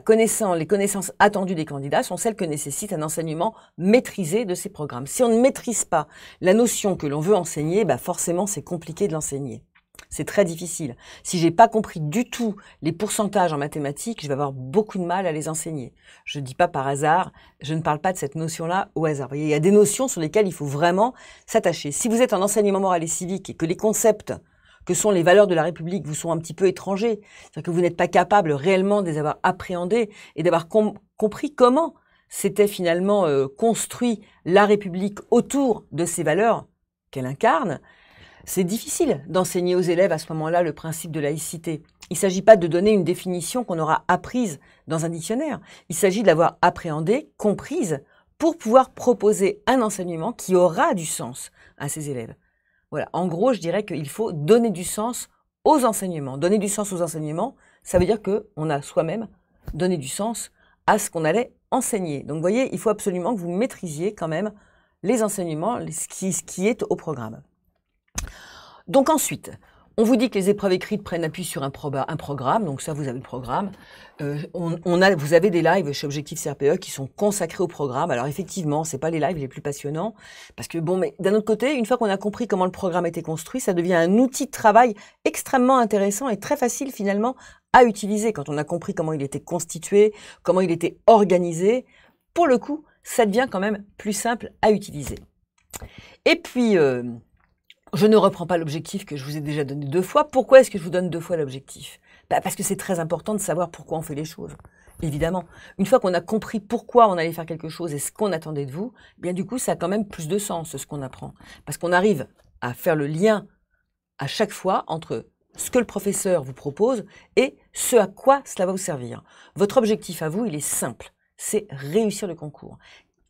A: les connaissances attendues des candidats sont celles que nécessite un enseignement maîtrisé de ces programmes. Si on ne maîtrise pas la notion que l'on veut enseigner, bah forcément c'est compliqué de l'enseigner c'est très difficile. Si j'ai pas compris du tout les pourcentages en mathématiques, je vais avoir beaucoup de mal à les enseigner. Je ne dis pas par hasard, je ne parle pas de cette notion-là au hasard. il y a des notions sur lesquelles il faut vraiment s'attacher. Si vous êtes en enseignement moral et civique et que les concepts que sont les valeurs de la République vous sont un petit peu étrangers, c'est-à-dire que vous n'êtes pas capable réellement de les avoir appréhendés et d'avoir compris comment c'était finalement euh, construit la République autour de ces valeurs qu'elle incarne, c'est difficile d'enseigner aux élèves à ce moment-là le principe de laïcité. Il ne s'agit pas de donner une définition qu'on aura apprise dans un dictionnaire. Il s'agit de l'avoir appréhendée, comprise, pour pouvoir proposer un enseignement qui aura du sens à ses élèves. Voilà. En gros, je dirais qu'il faut donner du sens aux enseignements. Donner du sens aux enseignements, ça veut dire qu'on a soi-même donné du sens à ce qu'on allait enseigner. Donc, vous voyez, il faut absolument que vous maîtrisiez quand même les enseignements, ce qui est au programme. Donc ensuite, on vous dit que les épreuves écrites prennent appui sur un, programme, donc ça vous avez le programme. Euh, on, a, vous avez des lives chez Objectif CRPE qui sont consacrés au programme. Alors effectivement, c'est pas les lives les plus passionnants parce que bon, mais d'un autre côté, une fois qu'on a compris comment le programme était construit, ça devient un outil de travail extrêmement intéressant et très facile finalement à utiliser quand on a compris comment il était constitué, comment il était organisé. Pour le coup, ça devient quand même plus simple à utiliser. Et puis euh, je ne reprends pas l'objectif que je vous ai déjà donné deux fois. Pourquoi est-ce que je vous donne deux fois l'objectif bah Parce que c'est très important de savoir pourquoi on fait les choses. Évidemment, une fois qu'on a compris pourquoi on allait faire quelque chose et ce qu'on attendait de vous, eh bien du coup, ça a quand même plus de sens ce qu'on apprend. Parce qu'on arrive à faire le lien à chaque fois entre ce que le professeur vous propose et ce à quoi cela va vous servir. Votre objectif à vous, il est simple, c'est réussir le concours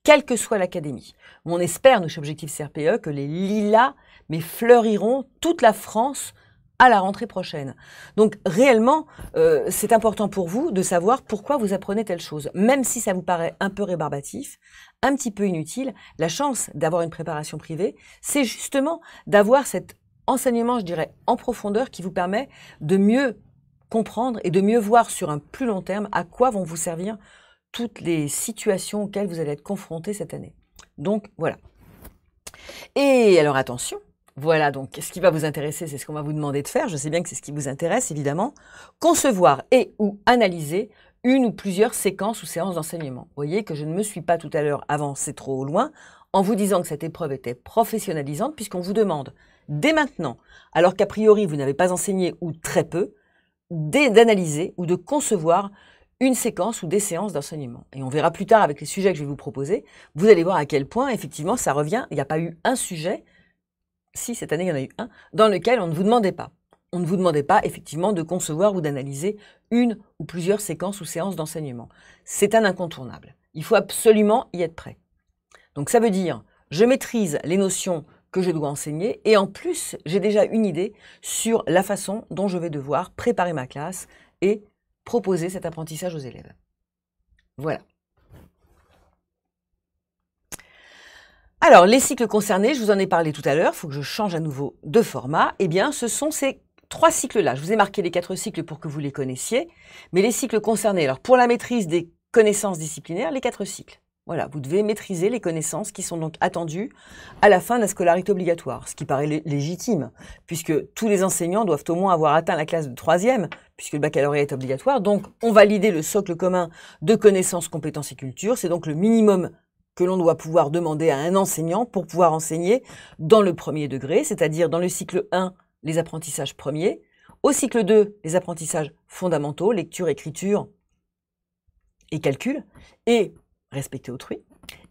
A: quelle que soit l'académie. On espère, nous, chez Objectif CRPE, que les lilas mais fleuriront toute la France à la rentrée prochaine. Donc réellement, euh, c'est important pour vous de savoir pourquoi vous apprenez telle chose. Même si ça vous paraît un peu rébarbatif, un petit peu inutile, la chance d'avoir une préparation privée, c'est justement d'avoir cet enseignement, je dirais, en profondeur qui vous permet de mieux comprendre et de mieux voir sur un plus long terme à quoi vont vous servir toutes les situations auxquelles vous allez être confronté cette année. Donc voilà. Et alors attention, voilà donc ce qui va vous intéresser, c'est ce qu'on va vous demander de faire. Je sais bien que c'est ce qui vous intéresse évidemment. Concevoir et ou analyser une ou plusieurs séquences ou séances d'enseignement. Vous voyez que je ne me suis pas tout à l'heure avancé trop loin en vous disant que cette épreuve était professionnalisante puisqu'on vous demande dès maintenant, alors qu'a priori vous n'avez pas enseigné ou très peu, d'analyser ou de concevoir une séquence ou des séances d'enseignement. Et on verra plus tard avec les sujets que je vais vous proposer, vous allez voir à quel point effectivement ça revient. Il n'y a pas eu un sujet, si cette année il y en a eu un, dans lequel on ne vous demandait pas. On ne vous demandait pas effectivement de concevoir ou d'analyser une ou plusieurs séquences ou séances d'enseignement. C'est un incontournable. Il faut absolument y être prêt. Donc ça veut dire, je maîtrise les notions que je dois enseigner et en plus, j'ai déjà une idée sur la façon dont je vais devoir préparer ma classe et proposer cet apprentissage aux élèves. Voilà. Alors, les cycles concernés, je vous en ai parlé tout à l'heure, il faut que je change à nouveau de format. Eh bien, ce sont ces trois cycles-là. Je vous ai marqué les quatre cycles pour que vous les connaissiez, mais les cycles concernés, alors pour la maîtrise des connaissances disciplinaires, les quatre cycles. Voilà, vous devez maîtriser les connaissances qui sont donc attendues à la fin de la scolarité obligatoire, ce qui paraît légitime, puisque tous les enseignants doivent au moins avoir atteint la classe de troisième, puisque le baccalauréat est obligatoire. Donc, on validait le socle commun de connaissances, compétences et culture. C'est donc le minimum que l'on doit pouvoir demander à un enseignant pour pouvoir enseigner dans le premier degré, c'est-à-dire dans le cycle 1, les apprentissages premiers, au cycle 2, les apprentissages fondamentaux, lecture, écriture et calcul, et respecter autrui,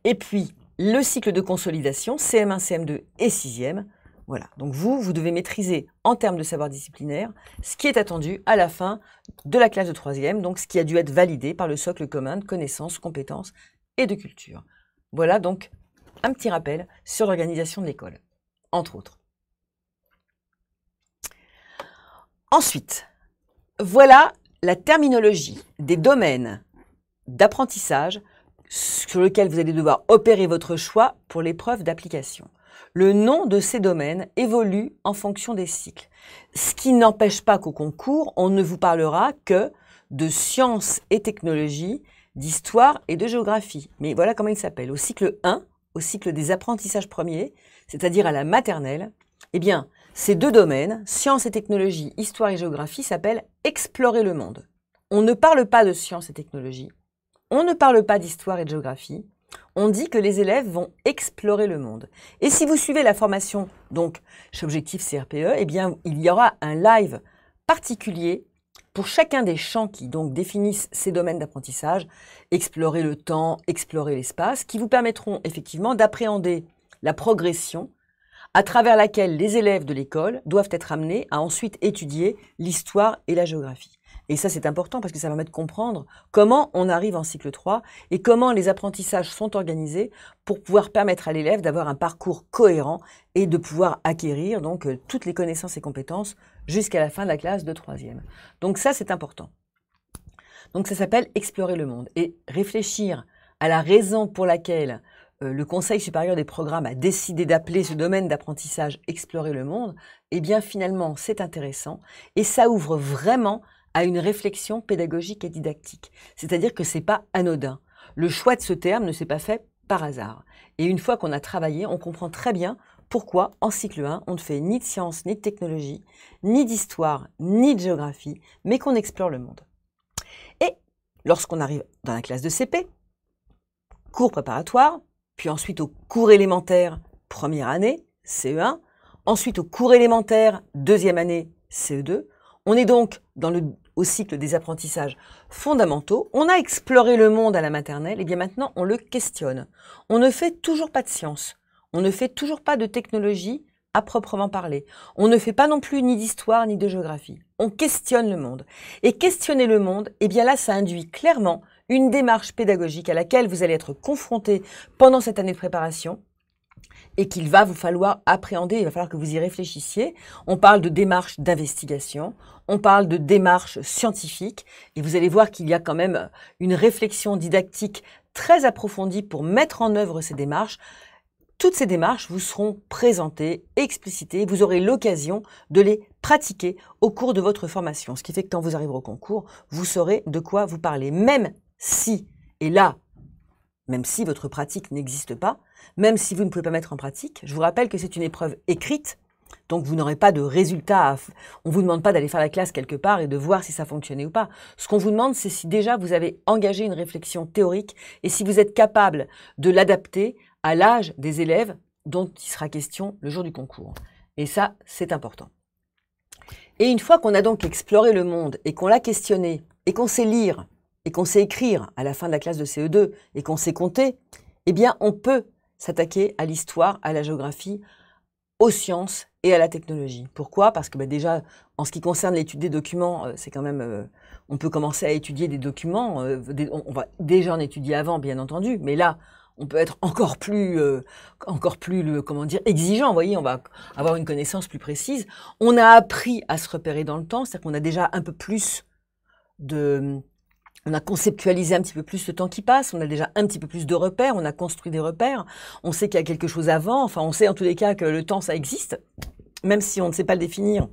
A: et puis le cycle de consolidation, CM1, CM2 et 6e, voilà. Donc vous, vous devez maîtriser en termes de savoir disciplinaire ce qui est attendu à la fin de la classe de troisième, donc ce qui a dû être validé par le socle commun de connaissances, compétences et de culture. Voilà donc un petit rappel sur l'organisation de l'école, entre autres. Ensuite, voilà la terminologie des domaines d'apprentissage sur lesquels vous allez devoir opérer votre choix pour l'épreuve d'application le nom de ces domaines évolue en fonction des cycles. Ce qui n'empêche pas qu'au concours, on ne vous parlera que de sciences et technologies, d'histoire et de géographie. Mais voilà comment il s'appelle. Au cycle 1, au cycle des apprentissages premiers, c'est-à-dire à la maternelle, eh bien, ces deux domaines, sciences et technologies, histoire et géographie, s'appellent explorer le monde. On ne parle pas de sciences et technologies, on ne parle pas d'histoire et de géographie, on dit que les élèves vont explorer le monde. Et si vous suivez la formation, donc chez Objectif CRPE, eh bien, il y aura un live particulier pour chacun des champs qui donc définissent ces domaines d'apprentissage, explorer le temps, explorer l'espace, qui vous permettront effectivement d'appréhender la progression à travers laquelle les élèves de l'école doivent être amenés à ensuite étudier l'histoire et la géographie. Et ça, c'est important parce que ça permet de comprendre comment on arrive en cycle 3 et comment les apprentissages sont organisés pour pouvoir permettre à l'élève d'avoir un parcours cohérent et de pouvoir acquérir donc euh, toutes les connaissances et compétences jusqu'à la fin de la classe de troisième. Donc ça, c'est important. Donc ça s'appelle explorer le monde et réfléchir à la raison pour laquelle euh, le Conseil supérieur des programmes a décidé d'appeler ce domaine d'apprentissage explorer le monde, eh bien finalement c'est intéressant et ça ouvre vraiment à une réflexion pédagogique et didactique. C'est-à-dire que c'est pas anodin. Le choix de ce terme ne s'est pas fait par hasard. Et une fois qu'on a travaillé, on comprend très bien pourquoi, en cycle 1, on ne fait ni de sciences, ni de technologie, ni d'histoire, ni de géographie, mais qu'on explore le monde. Et lorsqu'on arrive dans la classe de CP, cours préparatoire, puis ensuite au cours élémentaire, première année, CE1, ensuite au cours élémentaire, deuxième année, CE2, on est donc dans le, au cycle des apprentissages fondamentaux. On a exploré le monde à la maternelle et eh bien maintenant on le questionne. On ne fait toujours pas de science. On ne fait toujours pas de technologie à proprement parler. On ne fait pas non plus ni d'histoire ni de géographie. On questionne le monde. Et questionner le monde, et eh bien là, ça induit clairement une démarche pédagogique à laquelle vous allez être confronté pendant cette année de préparation et qu'il va vous falloir appréhender, il va falloir que vous y réfléchissiez. On parle de démarches d'investigation, on parle de démarches scientifiques, et vous allez voir qu'il y a quand même euh, une réflexion didactique très approfondie pour mettre en œuvre ces démarches. Toutes ces démarches vous seront présentées, explicitées, vous aurez l'occasion de les pratiquer au cours de votre formation, ce qui fait que quand vous arriverez au concours, vous saurez de quoi vous parlez, même si, et là, même si votre pratique n'existe pas, même si vous ne pouvez pas mettre en pratique. Je vous rappelle que c'est une épreuve écrite, donc vous n'aurez pas de résultat. On ne vous demande pas d'aller faire la classe quelque part et de voir si ça fonctionnait ou pas. Ce qu'on vous demande, c'est si déjà vous avez engagé une réflexion théorique et si vous êtes capable de l'adapter à l'âge des élèves dont il sera question le jour du concours. Et ça, c'est important. Et une fois qu'on a donc exploré le monde et qu'on l'a questionné et qu'on sait lire et qu'on sait écrire à la fin de la classe de CE2 et qu'on sait compter, eh bien, on peut s'attaquer à l'histoire, à la géographie, aux sciences et à la technologie. Pourquoi Parce que bah, déjà, en ce qui concerne l'étude des documents, euh, c'est quand même, euh, on peut commencer à étudier des documents. Euh, on, va déjà en étudier avant, bien entendu, mais là, on peut être encore plus, encore plus, comment dire, exigeant. Vous voyez, on va avoir une connaissance plus précise. On a appris à se repérer dans le temps, c'est-à-dire qu'on a déjà un peu plus de on a conceptualisé un petit peu plus le temps qui passe, on a déjà un petit peu plus de repères, on a construit des repères, on sait qu'il y a quelque chose avant, enfin on sait en tous les cas que le temps ça existe, même si on ne sait pas le définir.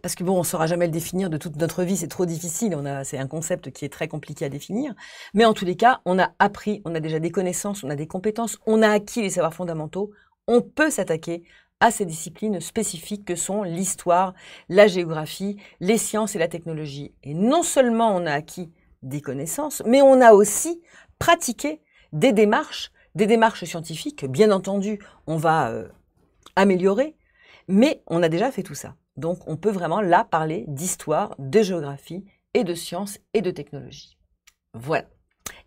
A: Parce que bon, on ne saura jamais le définir de toute notre vie, c'est trop difficile, on a, c'est un concept qui est très compliqué à définir. Mais en tous les cas, on a appris, on a déjà des connaissances, on a des compétences, on a acquis les savoirs fondamentaux, on peut s'attaquer à ces disciplines spécifiques que sont l'histoire, la géographie, les sciences et la technologie. Et non seulement on a acquis des connaissances, mais on a aussi pratiqué des démarches, des démarches scientifiques, bien entendu, on va euh, améliorer, mais on a déjà fait tout ça. Donc on peut vraiment là parler d'histoire, de géographie et de sciences et de technologie. Voilà.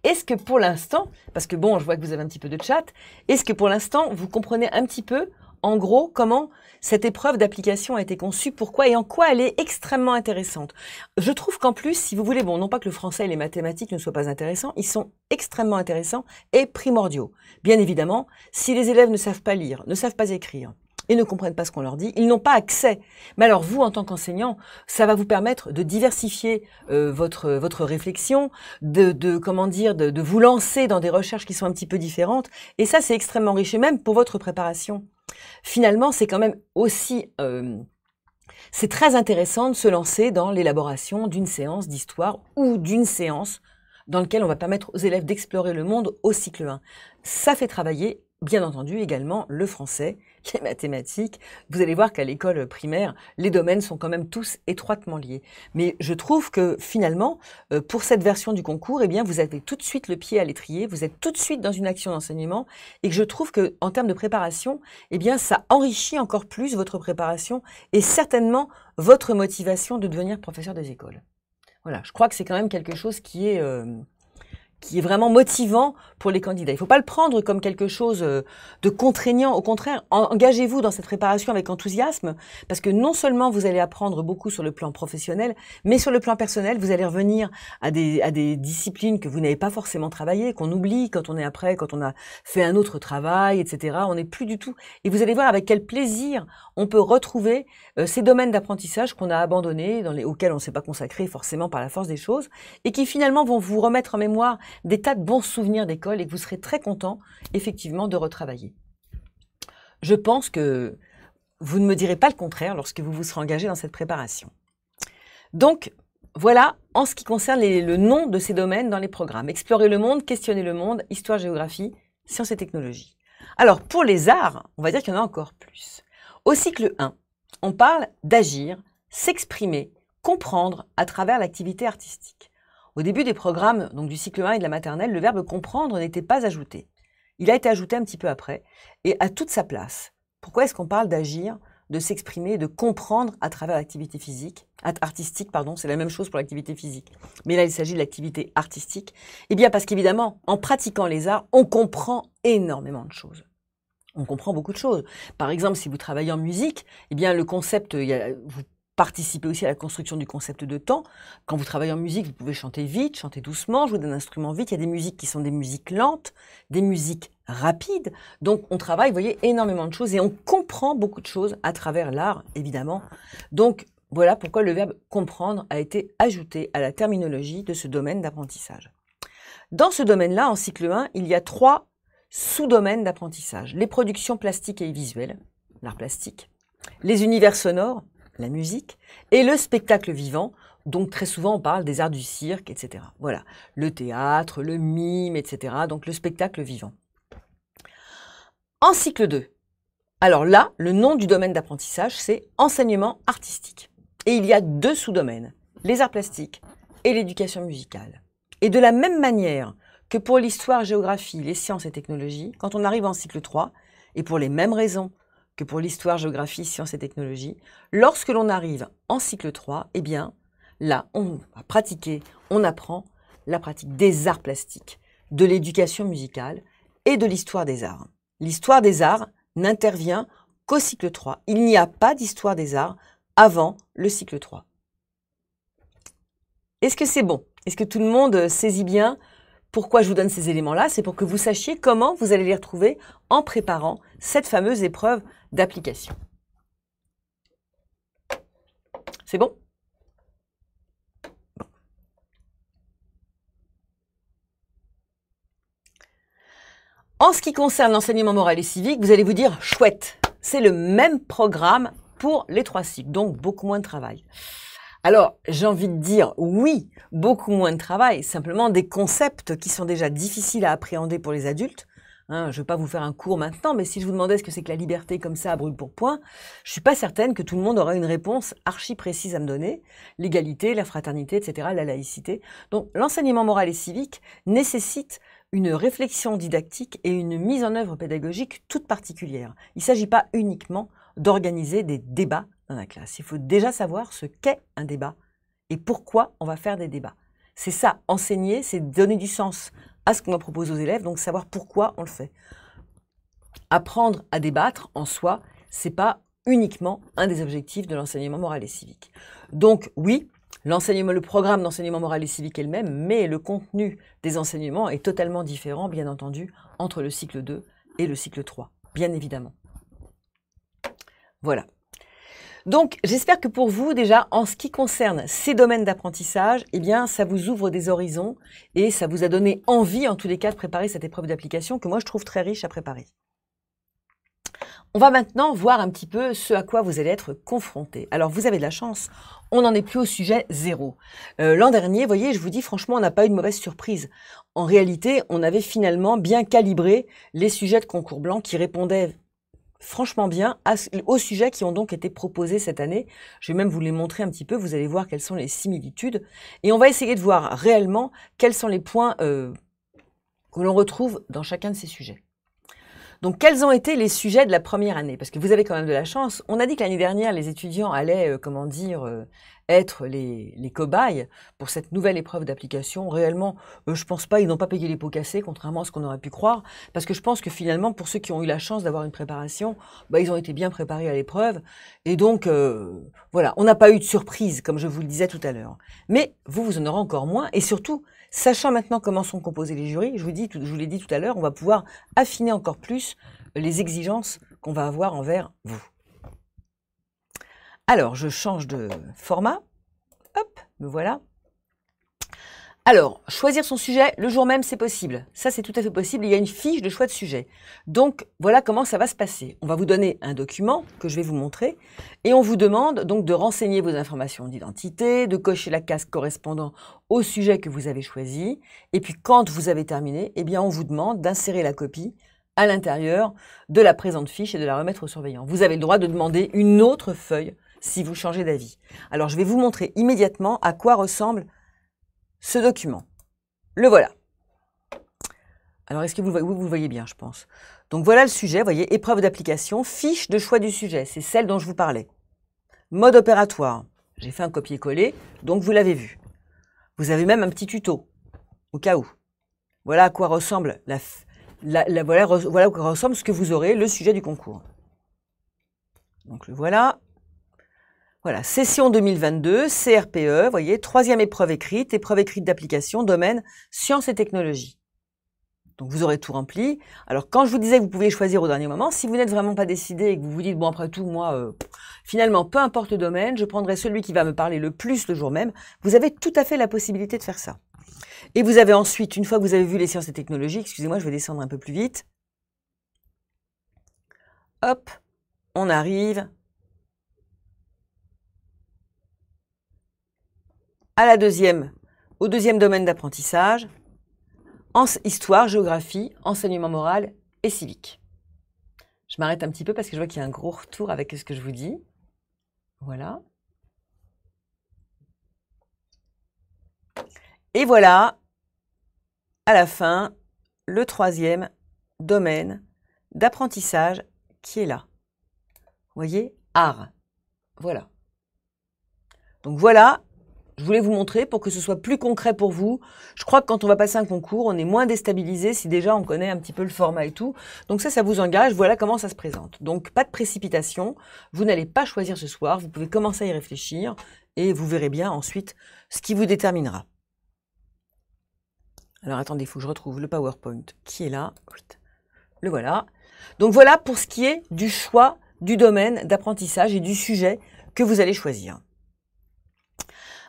A: Est-ce que pour l'instant, parce que bon, je vois que vous avez un petit peu de chat, est-ce que pour l'instant, vous comprenez un petit peu en gros comment cette épreuve d'application a été conçue, pourquoi et en quoi elle est extrêmement intéressante. Je trouve qu'en plus, si vous voulez, bon, non pas que le français et les mathématiques ne soient pas intéressants, ils sont extrêmement intéressants et primordiaux. Bien évidemment, si les élèves ne savent pas lire, ne savent pas écrire, et ne comprennent pas ce qu'on leur dit, ils n'ont pas accès. Mais alors vous, en tant qu'enseignant, ça va vous permettre de diversifier euh, votre votre réflexion, de, de comment dire, de, de, vous lancer dans des recherches qui sont un petit peu différentes. Et ça, c'est extrêmement riche, et même pour votre préparation finalement, c'est quand même aussi... Euh, c'est très intéressant de se lancer dans l'élaboration d'une séance d'histoire ou d'une séance dans laquelle on va permettre aux élèves d'explorer le monde au cycle 1. Ça fait travailler, bien entendu, également le français les mathématiques, vous allez voir qu'à l'école primaire, les domaines sont quand même tous étroitement liés. Mais je trouve que finalement, euh, pour cette version du concours, eh bien, vous avez tout de suite le pied à l'étrier, vous êtes tout de suite dans une action d'enseignement, et que je trouve que en termes de préparation, eh bien, ça enrichit encore plus votre préparation et certainement votre motivation de devenir professeur des écoles. Voilà, je crois que c'est quand même quelque chose qui est euh, qui est vraiment motivant pour les candidats. Il ne faut pas le prendre comme quelque chose euh, de contraignant. Au contraire, engagez-vous dans cette préparation avec enthousiasme, parce que non seulement vous allez apprendre beaucoup sur le plan professionnel, mais sur le plan personnel, vous allez revenir à des, à des disciplines que vous n'avez pas forcément travaillées, qu'on oublie quand on est après, quand on a fait un autre travail, etc. On n'est plus du tout. Et vous allez voir avec quel plaisir on peut retrouver euh, ces domaines d'apprentissage qu'on a abandonnés, dans les, auxquels on ne s'est pas consacré forcément par la force des choses, et qui finalement vont vous remettre en mémoire des tas de bons souvenirs d'école et que vous serez très content, effectivement, de retravailler. Je pense que vous ne me direz pas le contraire lorsque vous vous serez engagé dans cette préparation. Donc, voilà en ce qui concerne le nom de ces domaines dans les programmes. Explorer le monde, questionner le monde, histoire, géographie, sciences et technologies. Alors, pour les arts, on va dire qu'il y en a encore plus. Au cycle 1, on parle d'agir, s'exprimer, comprendre à travers l'activité artistique. Au début des programmes donc du cycle 1 et de la maternelle, le verbe comprendre n'était pas ajouté. Il a été ajouté un petit peu après et à toute sa place. Pourquoi est-ce qu'on parle d'agir, de s'exprimer, de comprendre à travers l'activité physique, artistique, pardon, c'est la même chose pour l'activité physique. Mais là, il s'agit de l'activité artistique. Eh bien, parce qu'évidemment, en pratiquant les arts, on comprend énormément de choses. On comprend beaucoup de choses. Par exemple, si vous travaillez en musique, eh bien, le concept, participer aussi à la construction du concept de temps. Quand vous travaillez en musique, vous pouvez chanter vite, chanter doucement, jouer d'un instrument vite. Il y a des musiques qui sont des musiques lentes, des musiques rapides. Donc on travaille, voyez, énormément de choses et on comprend beaucoup de choses à travers l'art, évidemment. Donc voilà pourquoi le verbe comprendre a été ajouté à la terminologie de ce domaine d'apprentissage. Dans ce domaine-là, en cycle 1, il y a trois sous-domaines d'apprentissage. Les productions plastiques et visuelles, l'art plastique, les univers sonores, la musique, et le spectacle vivant, donc très souvent on parle des arts du cirque, etc. Voilà, le théâtre, le mime, etc. Donc le spectacle vivant. En cycle 2, alors là, le nom du domaine d'apprentissage, c'est enseignement artistique. Et il y a deux sous-domaines, les arts plastiques et l'éducation musicale. Et de la même manière que pour l'histoire, géographie, les sciences et technologies, quand on arrive en cycle 3, et pour les mêmes raisons que pour l'histoire, géographie, sciences et technologies. Lorsque l'on arrive en cycle 3, eh bien, là, on va pratiquer, on apprend la pratique des arts plastiques, de l'éducation musicale et de l'histoire des arts. L'histoire des arts n'intervient qu'au cycle 3. Il n'y a pas d'histoire des arts avant le cycle 3. Est-ce que c'est bon Est-ce que tout le monde saisit bien pourquoi je vous donne ces éléments-là C'est pour que vous sachiez comment vous allez les retrouver en préparant cette fameuse épreuve d'application. C'est bon En ce qui concerne l'enseignement moral et civique, vous allez vous dire chouette, c'est le même programme pour les trois cycles, donc beaucoup moins de travail. Alors, j'ai envie de dire oui, beaucoup moins de travail, simplement des concepts qui sont déjà difficiles à appréhender pour les adultes. Hein, je ne vais pas vous faire un cours maintenant, mais si je vous demandais ce que c'est que la liberté comme ça à brûle pour point, je ne suis pas certaine que tout le monde aura une réponse archi précise à me donner. L'égalité, la fraternité, etc., la laïcité. Donc l'enseignement moral et civique nécessite une réflexion didactique et une mise en œuvre pédagogique toute particulière. Il ne s'agit pas uniquement d'organiser des débats dans la classe. Il faut déjà savoir ce qu'est un débat et pourquoi on va faire des débats. C'est ça, enseigner, c'est donner du sens à ce qu'on va proposer aux élèves, donc savoir pourquoi on le fait. Apprendre à débattre en soi, ce n'est pas uniquement un des objectifs de l'enseignement moral et civique. Donc oui, l'enseignement, le programme d'enseignement moral et civique est le même, mais le contenu des enseignements est totalement différent, bien entendu, entre le cycle 2 et le cycle 3, bien évidemment. Voilà. Donc, j'espère que pour vous, déjà, en ce qui concerne ces domaines d'apprentissage, eh bien, ça vous ouvre des horizons et ça vous a donné envie, en tous les cas, de préparer cette épreuve d'application que moi, je trouve très riche à préparer. On va maintenant voir un petit peu ce à quoi vous allez être confronté. Alors, vous avez de la chance, on n'en est plus au sujet zéro. Euh, l'an dernier, voyez, je vous dis franchement, on n'a pas eu de mauvaise surprise. En réalité, on avait finalement bien calibré les sujets de concours blanc qui répondaient franchement bien aux sujets qui ont donc été proposés cette année. Je vais même vous les montrer un petit peu, vous allez voir quelles sont les similitudes. Et on va essayer de voir réellement quels sont les points euh, que l'on retrouve dans chacun de ces sujets. Donc quels ont été les sujets de la première année Parce que vous avez quand même de la chance. On a dit que l'année dernière, les étudiants allaient, euh, comment dire, euh, être les, les cobayes pour cette nouvelle épreuve d'application. Réellement, euh, je pense pas, ils n'ont pas payé les pots cassés, contrairement à ce qu'on aurait pu croire, parce que je pense que finalement, pour ceux qui ont eu la chance d'avoir une préparation, bah, ils ont été bien préparés à l'épreuve. Et donc, euh, voilà, on n'a pas eu de surprise, comme je vous le disais tout à l'heure. Mais vous, vous en aurez encore moins, et surtout, sachant maintenant comment sont composés les jurys, je vous, dis, je vous l'ai dit tout à l'heure, on va pouvoir affiner encore plus les exigences qu'on va avoir envers vous. Alors, je change de format. Hop, me voilà. Alors, choisir son sujet le jour même, c'est possible. Ça, c'est tout à fait possible. Il y a une fiche de choix de sujet. Donc, voilà comment ça va se passer. On va vous donner un document que je vais vous montrer et on vous demande donc de renseigner vos informations d'identité, de cocher la case correspondant au sujet que vous avez choisi. Et puis, quand vous avez terminé, eh bien, on vous demande d'insérer la copie à l'intérieur de la présente fiche et de la remettre au surveillant. Vous avez le droit de demander une autre feuille si vous changez d'avis. Alors je vais vous montrer immédiatement à quoi ressemble ce document. Le voilà. Alors est-ce que vous le, voyez, vous voyez bien, je pense. Donc voilà le sujet, voyez, épreuve d'application, fiche de choix du sujet, c'est celle dont je vous parlais. Mode opératoire, j'ai fait un copier-coller, donc vous l'avez vu. Vous avez même un petit tuto, au cas où. Voilà à quoi ressemble la, la, voilà, voilà à quoi ressemble ce que vous aurez, le sujet du concours. Donc le voilà. Voilà, session 2022, CRPE, voyez, troisième épreuve écrite, épreuve écrite d'application, domaine sciences et technologies. Donc vous aurez tout rempli. Alors quand je vous disais que vous pouvez choisir au dernier moment, si vous n'êtes vraiment pas décidé et que vous vous dites, bon après tout, moi, euh, finalement, peu importe le domaine, je prendrai celui qui va me parler le plus le jour même, vous avez tout à fait la possibilité de faire ça. Et vous avez ensuite, une fois que vous avez vu les sciences et technologies, excusez-moi, je vais descendre un peu plus vite. Hop, on arrive la deuxième, au deuxième domaine d'apprentissage, histoire, géographie, enseignement moral et civique. Je m'arrête un petit peu parce que je vois qu'il y a un gros retour avec ce que je vous dis. Voilà. Et voilà, à la fin, le troisième domaine d'apprentissage qui est là. Vous voyez, art. Voilà. Donc voilà je voulais vous montrer pour que ce soit plus concret pour vous. Je crois que quand on va passer un concours, on est moins déstabilisé si déjà on connaît un petit peu le format et tout. Donc ça, ça vous engage. Voilà comment ça se présente. Donc pas de précipitation. Vous n'allez pas choisir ce soir. Vous pouvez commencer à y réfléchir et vous verrez bien ensuite ce qui vous déterminera. Alors attendez, il faut que je retrouve le PowerPoint qui est là. Le voilà. Donc voilà pour ce qui est du choix du domaine d'apprentissage et du sujet que vous allez choisir.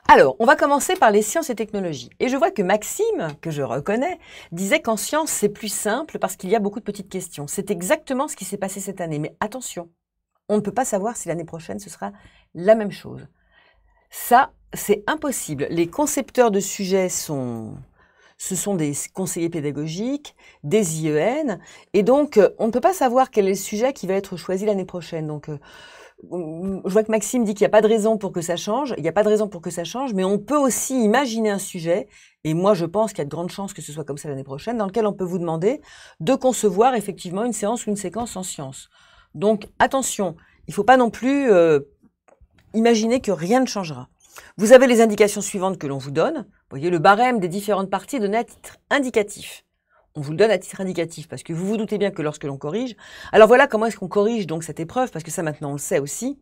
A: Alors, on va commencer par les sciences et technologies. Et je vois que Maxime, que je reconnais, disait qu'en sciences, c'est plus simple parce qu'il y a beaucoup de petites questions. C'est exactement ce qui s'est passé cette année. Mais attention, on ne peut pas savoir si l'année prochaine, ce sera la même chose. Ça, c'est impossible. Les concepteurs de sujets sont... Ce sont des conseillers pédagogiques, des IEN, et donc euh, on ne peut pas savoir quel est le sujet qui va être choisi l'année prochaine. Donc euh, je vois que Maxime dit qu'il n'y a pas de raison pour que ça change. Il n'y a pas de raison pour que ça change, mais on peut aussi imaginer un sujet, et moi je pense qu'il y a de grandes chances que ce soit comme ça l'année prochaine, dans lequel on peut vous demander de concevoir effectivement une séance ou une séquence en sciences. Donc attention, il ne faut pas non plus euh, imaginer que rien ne changera. Vous avez les indications suivantes que l'on vous donne. Vous voyez, le barème des différentes parties de à titre indicatif. On vous le donne à titre indicatif parce que vous vous doutez bien que lorsque l'on corrige, alors voilà comment est-ce qu'on corrige donc cette épreuve parce que ça maintenant on le sait aussi.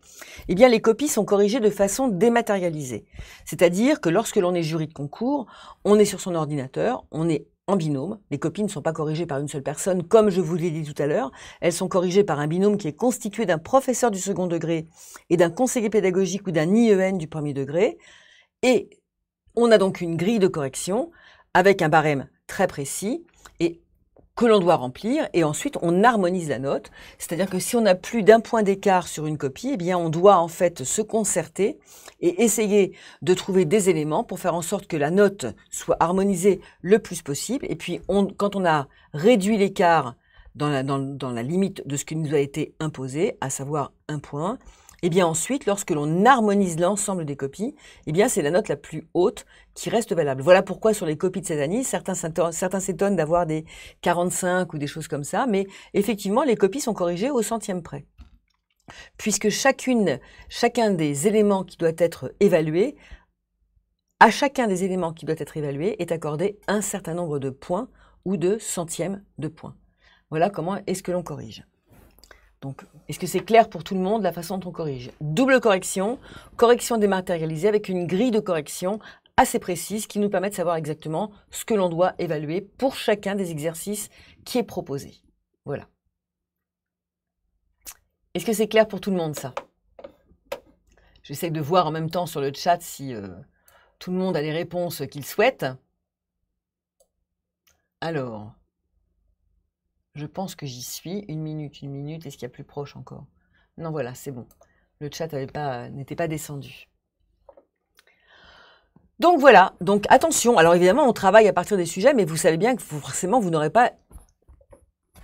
A: Eh bien les copies sont corrigées de façon dématérialisée, c'est-à-dire que lorsque l'on est jury de concours, on est sur son ordinateur, on est en binôme. Les copies ne sont pas corrigées par une seule personne, comme je vous l'ai dit tout à l'heure. Elles sont corrigées par un binôme qui est constitué d'un professeur du second degré et d'un conseiller pédagogique ou d'un IEN du premier degré. Et on a donc une grille de correction avec un barème très précis que l'on doit remplir et ensuite on harmonise la note. C'est-à-dire que si on a plus d'un point d'écart sur une copie, eh bien on doit en fait se concerter et essayer de trouver des éléments pour faire en sorte que la note soit harmonisée le plus possible. Et puis quand on a réduit l'écart dans la limite de ce qui nous a été imposé, à savoir un point, et eh bien ensuite, lorsque l'on harmonise l'ensemble des copies, et eh bien c'est la note la plus haute qui reste valable. Voilà pourquoi sur les copies de ces années, certains s'étonnent d'avoir des 45 ou des choses comme ça, mais effectivement, les copies sont corrigées au centième près. Puisque chacune, chacun des éléments qui doit être évalué, à chacun des éléments qui doit être évalué est accordé un certain nombre de points ou de centièmes de points. Voilà comment est-ce que l'on corrige. Donc, est-ce que c'est clair pour tout le monde la façon dont on corrige Double correction, correction dématérialisée avec une grille de correction assez précise qui nous permet de savoir exactement ce que l'on doit évaluer pour chacun des exercices qui est proposé. Voilà. Est-ce que c'est clair pour tout le monde ça J'essaie de voir en même temps sur le chat si euh, tout le monde a les réponses qu'il souhaite. Alors, je pense que j'y suis. Une minute, une minute. Est-ce qu'il y a plus proche encore Non, voilà, c'est bon. Le chat n'était pas, pas descendu. Donc voilà, donc attention. Alors évidemment, on travaille à partir des sujets, mais vous savez bien que forcément, vous n'aurez pas,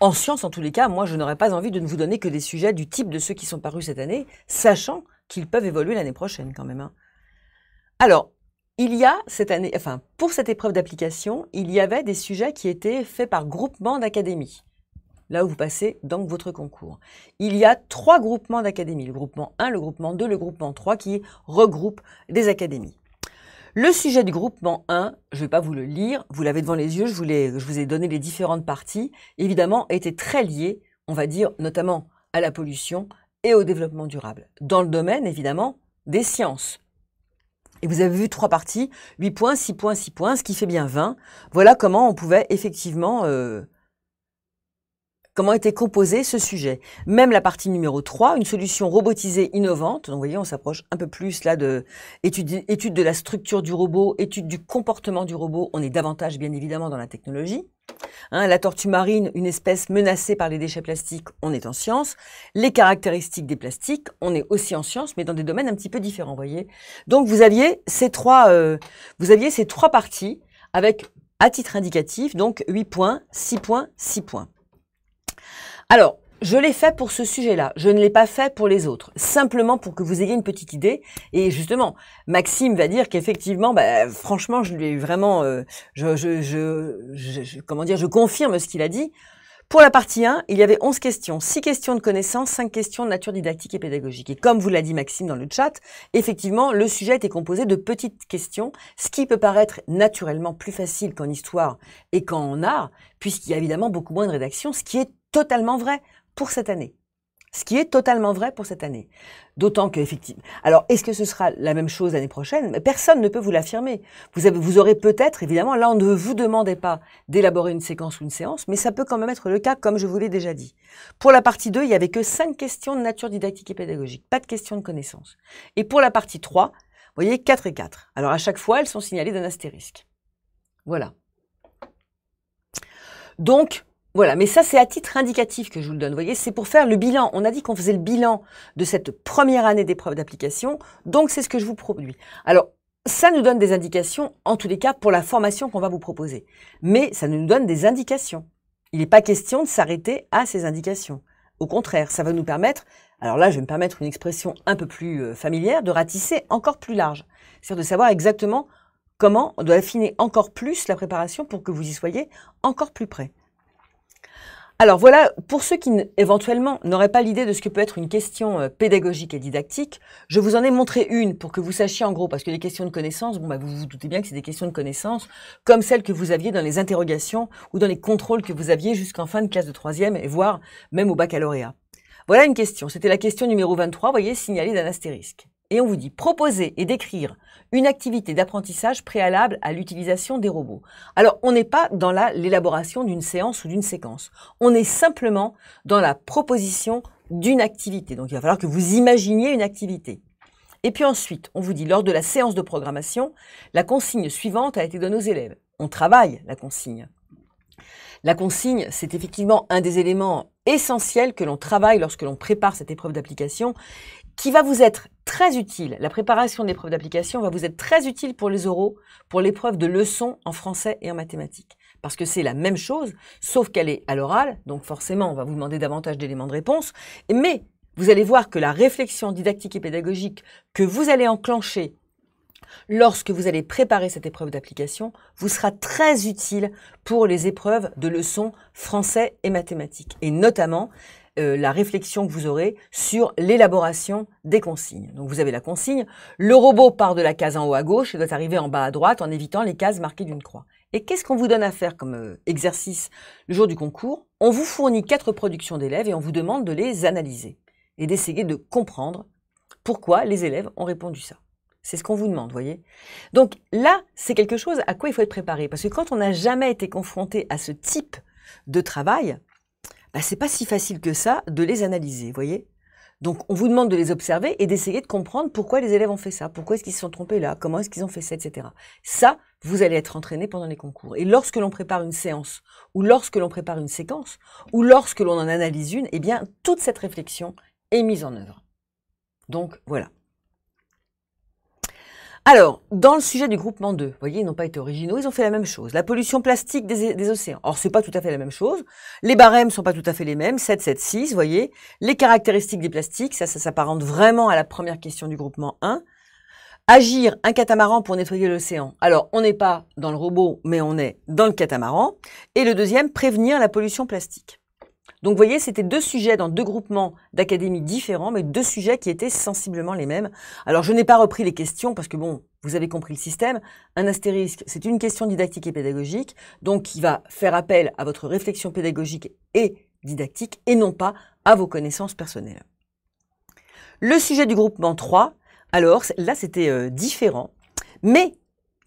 A: en science en tous les cas, moi, je n'aurais pas envie de ne vous donner que des sujets du type de ceux qui sont parus cette année, sachant qu'ils peuvent évoluer l'année prochaine quand même. Hein. Alors, il y a cette année, enfin, pour cette épreuve d'application, il y avait des sujets qui étaient faits par groupement d'académies là où vous passez dans votre concours. Il y a trois groupements d'académies, le groupement 1, le groupement 2, le groupement 3 qui regroupent des académies. Le sujet du groupement 1, je ne vais pas vous le lire, vous l'avez devant les yeux, je vous, ai donné les différentes parties, évidemment était très lié, on va dire, notamment à la pollution et au développement durable, dans le domaine évidemment des sciences. Et vous avez vu trois parties, 8 points, 6 points, 6 points, ce qui fait bien 20. Voilà comment on pouvait effectivement euh, comment était composé ce sujet. Même la partie numéro 3, une solution robotisée innovante, donc vous voyez, on s'approche un peu plus là de étude, de la structure du robot, étude du comportement du robot, on est davantage bien évidemment dans la technologie. Hein, la tortue marine, une espèce menacée par les déchets plastiques, on est en science. Les caractéristiques des plastiques, on est aussi en science, mais dans des domaines un petit peu différents, voyez. Donc vous aviez ces trois, euh, vous aviez ces trois parties avec, à titre indicatif, donc 8 points, 6 points, 6 points. Alors, je l'ai fait pour ce sujet-là, je ne l'ai pas fait pour les autres, simplement pour que vous ayez une petite idée. Et justement, Maxime va dire qu'effectivement, bah, franchement, je lui ai vraiment, euh, je, je, comment dire, je confirme ce qu'il a dit. Pour la partie 1, il y avait 11 questions, 6 questions de connaissances, 5 questions de nature didactique et pédagogique. Et comme vous l'a dit Maxime dans le chat, effectivement, le sujet était composé de petites questions, ce qui peut paraître naturellement plus facile qu'en histoire et qu'en art, puisqu'il y a évidemment beaucoup moins de rédaction, ce qui est totalement vrai pour cette année. Ce qui est totalement vrai pour cette année. D'autant que, effectivement. Alors, est-ce que ce sera la même chose l'année prochaine Personne ne peut vous l'affirmer. Vous, aurez peut-être, évidemment, là, on ne vous demandait pas d'élaborer une séquence ou une séance, mais ça peut quand même être le cas, comme je vous l'ai déjà dit. Pour la partie 2, il n'y avait que 5 questions de nature didactique et pédagogique, pas de questions de connaissances. Et pour la partie 3, vous voyez, 4 et 4. Alors, à chaque fois, elles sont signalées d'un astérisque. Voilà. Donc, voilà, mais ça c'est à titre indicatif que je vous le donne. Vous voyez, c'est pour faire le bilan. On a dit qu'on faisait le bilan de cette première année d'épreuve d'application, donc c'est ce que je vous produis. Alors, ça nous donne des indications, en tous les cas, pour la formation qu'on va vous proposer. Mais ça nous donne des indications. Il n'est pas question de s'arrêter à ces indications. Au contraire, ça va nous permettre, alors là je vais me permettre une expression un peu plus euh, familière, de ratisser encore plus large. C'est-à-dire de savoir exactement comment on doit affiner encore plus la préparation pour que vous y soyez encore plus près. Alors voilà, pour ceux qui éventuellement n'auraient pas l'idée de ce que peut être une question euh, pédagogique et didactique, je vous en ai montré une pour que vous sachiez en gros, parce que les questions de connaissances, bon, bah, vous vous doutez bien que c'est des questions de connaissances, comme celles que vous aviez dans les interrogations ou dans les contrôles que vous aviez jusqu'en fin de classe de troisième et voire même au baccalauréat. Voilà une question, c'était la question numéro 23, voyez, signalée d'un astérisque et on vous dit proposer et décrire une activité d'apprentissage préalable à l'utilisation des robots. Alors, on n'est pas dans l'élaboration d'une séance ou d'une séquence. On est simplement dans la proposition d'une activité. Donc, il va falloir que vous imaginiez une activité. Et puis ensuite, on vous dit, lors de la séance de programmation, la consigne suivante a été donnée aux élèves. On travaille la consigne. La consigne, c'est effectivement un des éléments essentiels que l'on travaille lorsque l'on prépare cette épreuve d'application qui va vous être très utile. La préparation des preuves d'application va vous être très utile pour les oraux, pour l'épreuve de leçons en français et en mathématiques. Parce que c'est la même chose, sauf qu'elle est à l'oral, donc forcément on va vous demander davantage d'éléments de réponse, mais vous allez voir que la réflexion didactique et pédagogique que vous allez enclencher lorsque vous allez préparer cette épreuve d'application vous sera très utile pour les épreuves de leçons français et mathématiques, et notamment euh, la réflexion que vous aurez sur l'élaboration des consignes. Donc vous avez la consigne, le robot part de la case en haut à gauche et doit arriver en bas à droite en évitant les cases marquées d'une croix. Et qu'est-ce qu'on vous donne à faire comme euh, exercice le jour du concours On vous fournit quatre productions d'élèves et on vous demande de les analyser et d'essayer de comprendre pourquoi les élèves ont répondu ça. C'est ce qu'on vous demande, voyez. Donc là, c'est quelque chose à quoi il faut être préparé. Parce que quand on n'a jamais été confronté à ce type de travail, bah, c'est pas si facile que ça de les analyser, voyez donc, on vous demande de les observer et d'essayer de comprendre pourquoi les élèves ont fait ça, pourquoi est-ce qu'ils se sont trompés là, comment est-ce qu'ils ont fait ça, etc. Ça, vous allez être entraîné pendant les concours. Et lorsque l'on prépare une séance, ou lorsque l'on prépare une séquence, ou lorsque l'on en analyse une, eh bien, toute cette réflexion est mise en œuvre. Donc, voilà. Alors, dans le sujet du groupement 2, vous voyez, ils n'ont pas été originaux, ils ont fait la même chose. La pollution plastique des, océans. Or, c'est pas tout à fait la même chose. Les barèmes sont pas tout à fait les mêmes, 7, 7, 6, vous voyez. Les caractéristiques des plastiques, ça, ça s'apparente vraiment à la première question du groupement 1. Agir un catamaran pour nettoyer l'océan. Alors, on n'est pas dans le robot, mais on est dans le catamaran. Et le deuxième, prévenir la pollution plastique. Donc vous voyez, c'était deux sujets dans deux groupements d'académies différents, mais deux sujets qui étaient sensiblement les mêmes. Alors je n'ai pas repris les questions parce que bon, vous avez compris le système. Un astérisque, c'est une question didactique et pédagogique, donc qui va faire appel à votre réflexion pédagogique et didactique et non pas à vos connaissances personnelles. Le sujet du groupement 3, alors là c'était euh, différent, mais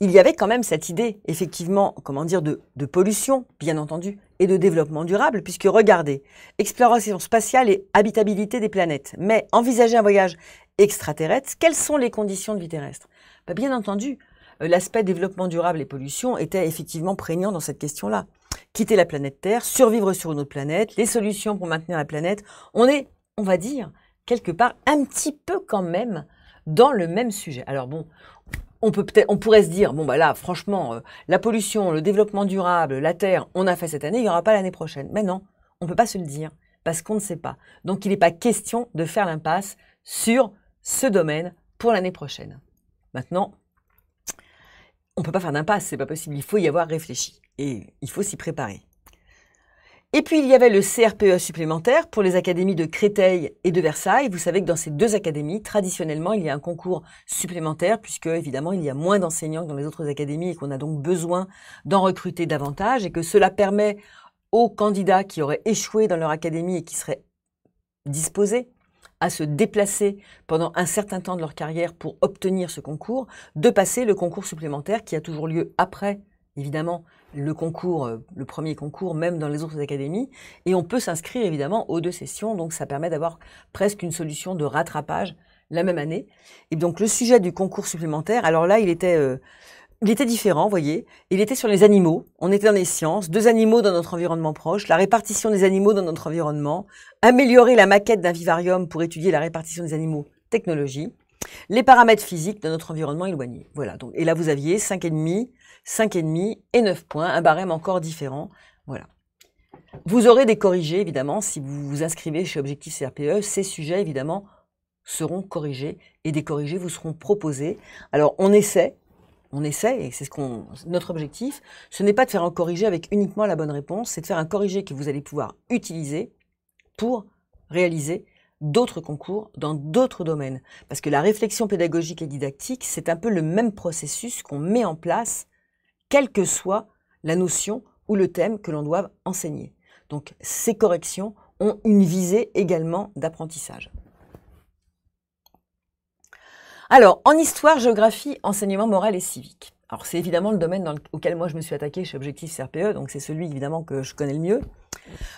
A: il y avait quand même cette idée, effectivement, comment dire, de, pollution, bien entendu, et de développement durable, puisque regardez, exploration spatiale et habitabilité des planètes. Mais envisager un voyage extraterrestre, quelles sont les conditions de vie terrestre bah, Bien entendu, euh, l'aspect développement durable et pollution était effectivement prégnant dans cette question-là. Quitter la planète Terre, survivre sur une autre planète, les solutions pour maintenir la planète, on est, on va dire, quelque part un petit peu quand même dans le même sujet. Alors bon, on, peut on pourrait se dire, bon, bah là, franchement, euh, la pollution, le développement durable, la terre, on a fait cette année, il n'y aura pas l'année prochaine. Mais non, on ne peut pas se le dire, parce qu'on ne sait pas. Donc, il n'est pas question de faire l'impasse sur ce domaine pour l'année prochaine. Maintenant, on ne peut pas faire d'impasse, c'est pas possible. Il faut y avoir réfléchi et il faut s'y préparer. Et puis il y avait le CRPE supplémentaire pour les académies de Créteil et de Versailles. Vous savez que dans ces deux académies, traditionnellement, il y a un concours supplémentaire puisque évidemment il y a moins d'enseignants que dans les autres académies et qu'on a donc besoin d'en recruter davantage et que cela permet aux candidats qui auraient échoué dans leur académie et qui seraient disposés à se déplacer pendant un certain temps de leur carrière pour obtenir ce concours, de passer le concours supplémentaire qui a toujours lieu après évidemment le concours, euh, le premier concours, même dans les autres académies. Et on peut s'inscrire évidemment aux deux sessions, donc ça permet d'avoir presque une solution de rattrapage la même année. Et donc le sujet du concours supplémentaire, alors là, il était, euh, il était différent, vous voyez. Il était sur les animaux. On était dans les sciences, deux animaux dans notre environnement proche, la répartition des animaux dans notre environnement, améliorer la maquette d'un vivarium pour étudier la répartition des animaux, technologie, les paramètres physiques de notre environnement éloigné. Voilà. Donc, et là, vous aviez 5,5, 5,5 et 9 points, un barème encore différent. Voilà. Vous aurez des corrigés, évidemment, si vous vous inscrivez chez Objectif CRPE. Ces sujets, évidemment, seront corrigés et des corrigés vous seront proposés. Alors, on essaie, on essaie, et c'est ce qu'on, notre objectif, ce n'est pas de faire un corrigé avec uniquement la bonne réponse, c'est de faire un corrigé que vous allez pouvoir utiliser pour réaliser d'autres concours dans d'autres domaines. Parce que la réflexion pédagogique et didactique, c'est un peu le même processus qu'on met en place quelle que soit la notion ou le thème que l'on doit enseigner. Donc ces corrections ont une visée également d'apprentissage. Alors, en histoire, géographie, enseignement moral et civique. Alors, c'est évidemment le domaine auquel moi je me suis attaqué chez Objectif CRPE, donc c'est celui évidemment que je connais le mieux.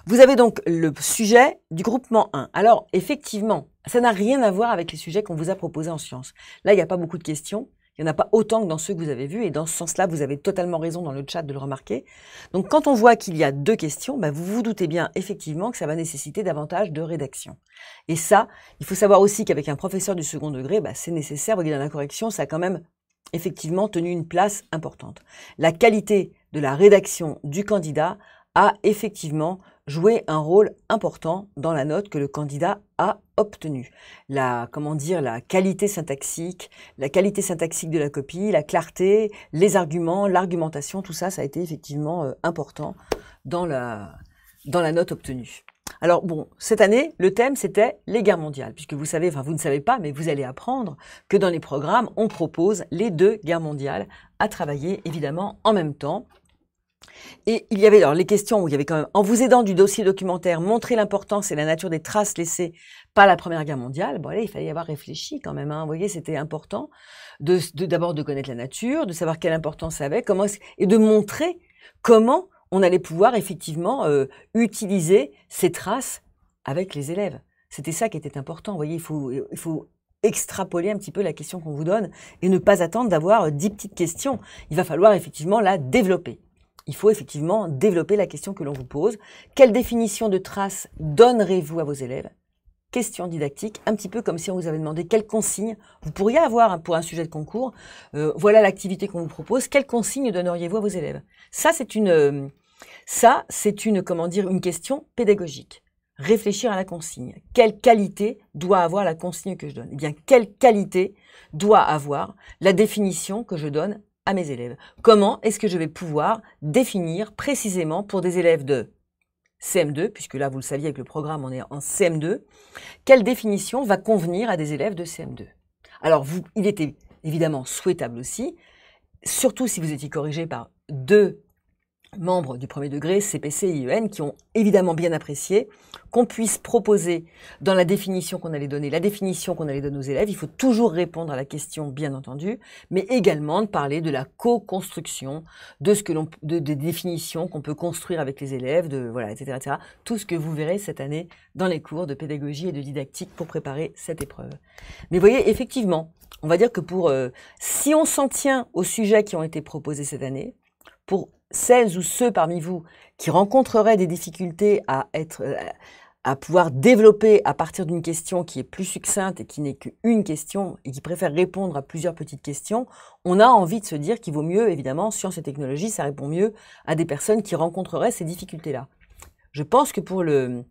A: Vous avez donc le sujet du groupement 1. Alors, effectivement, ça n'a rien à voir avec les sujets qu'on vous a proposés en sciences. Là, il n'y a pas beaucoup de questions. Il n'y en a pas autant que dans ceux que vous avez vus, et dans ce sens-là, vous avez totalement raison dans le chat de le remarquer. Donc quand on voit qu'il y a deux questions, bah, vous vous doutez bien effectivement que ça va nécessiter davantage de rédaction. Et ça, il faut savoir aussi qu'avec un professeur du second degré, bah, c'est nécessaire, vous voyez dans la correction, ça a quand même effectivement tenu une place importante. La qualité de la rédaction du candidat a effectivement jouer un rôle important dans la note que le candidat a obtenue. La, comment dire, la qualité syntaxique, la qualité syntaxique de la copie, la clarté, les arguments, l'argumentation, tout ça, ça a été effectivement euh, important dans la, dans la note obtenue. Alors bon, cette année, le thème c'était les guerres mondiales, puisque vous savez, enfin vous ne savez pas, mais vous allez apprendre que dans les programmes, on propose les deux guerres mondiales à travailler évidemment en même temps. Et il y avait alors les questions où il y avait quand même, en vous aidant du dossier documentaire, montrer l'importance et la nature des traces laissées par la Première Guerre mondiale. Bon, allez, il fallait y avoir réfléchi quand même. Hein. Vous voyez, c'était important de d'abord de, connaître la nature, de savoir quelle importance ça avait, comment et de montrer comment on allait pouvoir effectivement euh, utiliser ces traces avec les élèves. C'était ça qui était important. Vous voyez, il faut, il faut extrapoler un petit peu la question qu'on vous donne et ne pas attendre d'avoir euh, dix petites questions. Il va falloir effectivement la développer il faut effectivement développer la question que l'on vous pose. Quelle définition de trace donnerez-vous à vos élèves Question didactique, un petit peu comme si on vous avait demandé quelle consigne vous pourriez avoir hein, pour un sujet de concours. Euh, voilà l'activité qu'on vous propose. Quelles consignes donneriez-vous à vos élèves Ça, c'est une, euh, ça, c'est une, comment dire, une question pédagogique. Réfléchir à la consigne. Quelle qualité doit avoir la consigne que je donne Eh bien, quelle qualité doit avoir la définition que je donne à mes élèves. Comment est-ce que je vais pouvoir définir précisément pour des élèves de CM2, puisque là vous le saviez avec le programme, on est en CM2, quelle définition va convenir à des élèves de CM2 Alors vous, il était évidemment souhaitable aussi, surtout si vous étiez corrigé par deux membres du premier degré, CPC, IEN, qui ont évidemment bien apprécié qu'on puisse proposer dans la définition qu'on allait donner, la définition qu'on allait donner aux élèves, il faut toujours répondre à la question, bien entendu, mais également de parler de la co-construction, de ce que l'on, de, des définitions qu'on peut construire avec les élèves, de voilà, etc., etc. Tout ce que vous verrez cette année dans les cours de pédagogie et de didactique pour préparer cette épreuve. Mais voyez, effectivement, on va dire que pour euh, si on s'en tient aux sujets qui ont été proposés cette année, pour celles ou ceux parmi vous qui rencontreraient des difficultés à être à pouvoir développer à partir d'une question qui est plus succincte et qui n'est qu'une question et qui préfère répondre à plusieurs petites questions, on a envie de se dire qu'il vaut mieux, évidemment, science et technologies, ça répond mieux à des personnes qui rencontreraient ces difficultés-là. Je pense que pour le,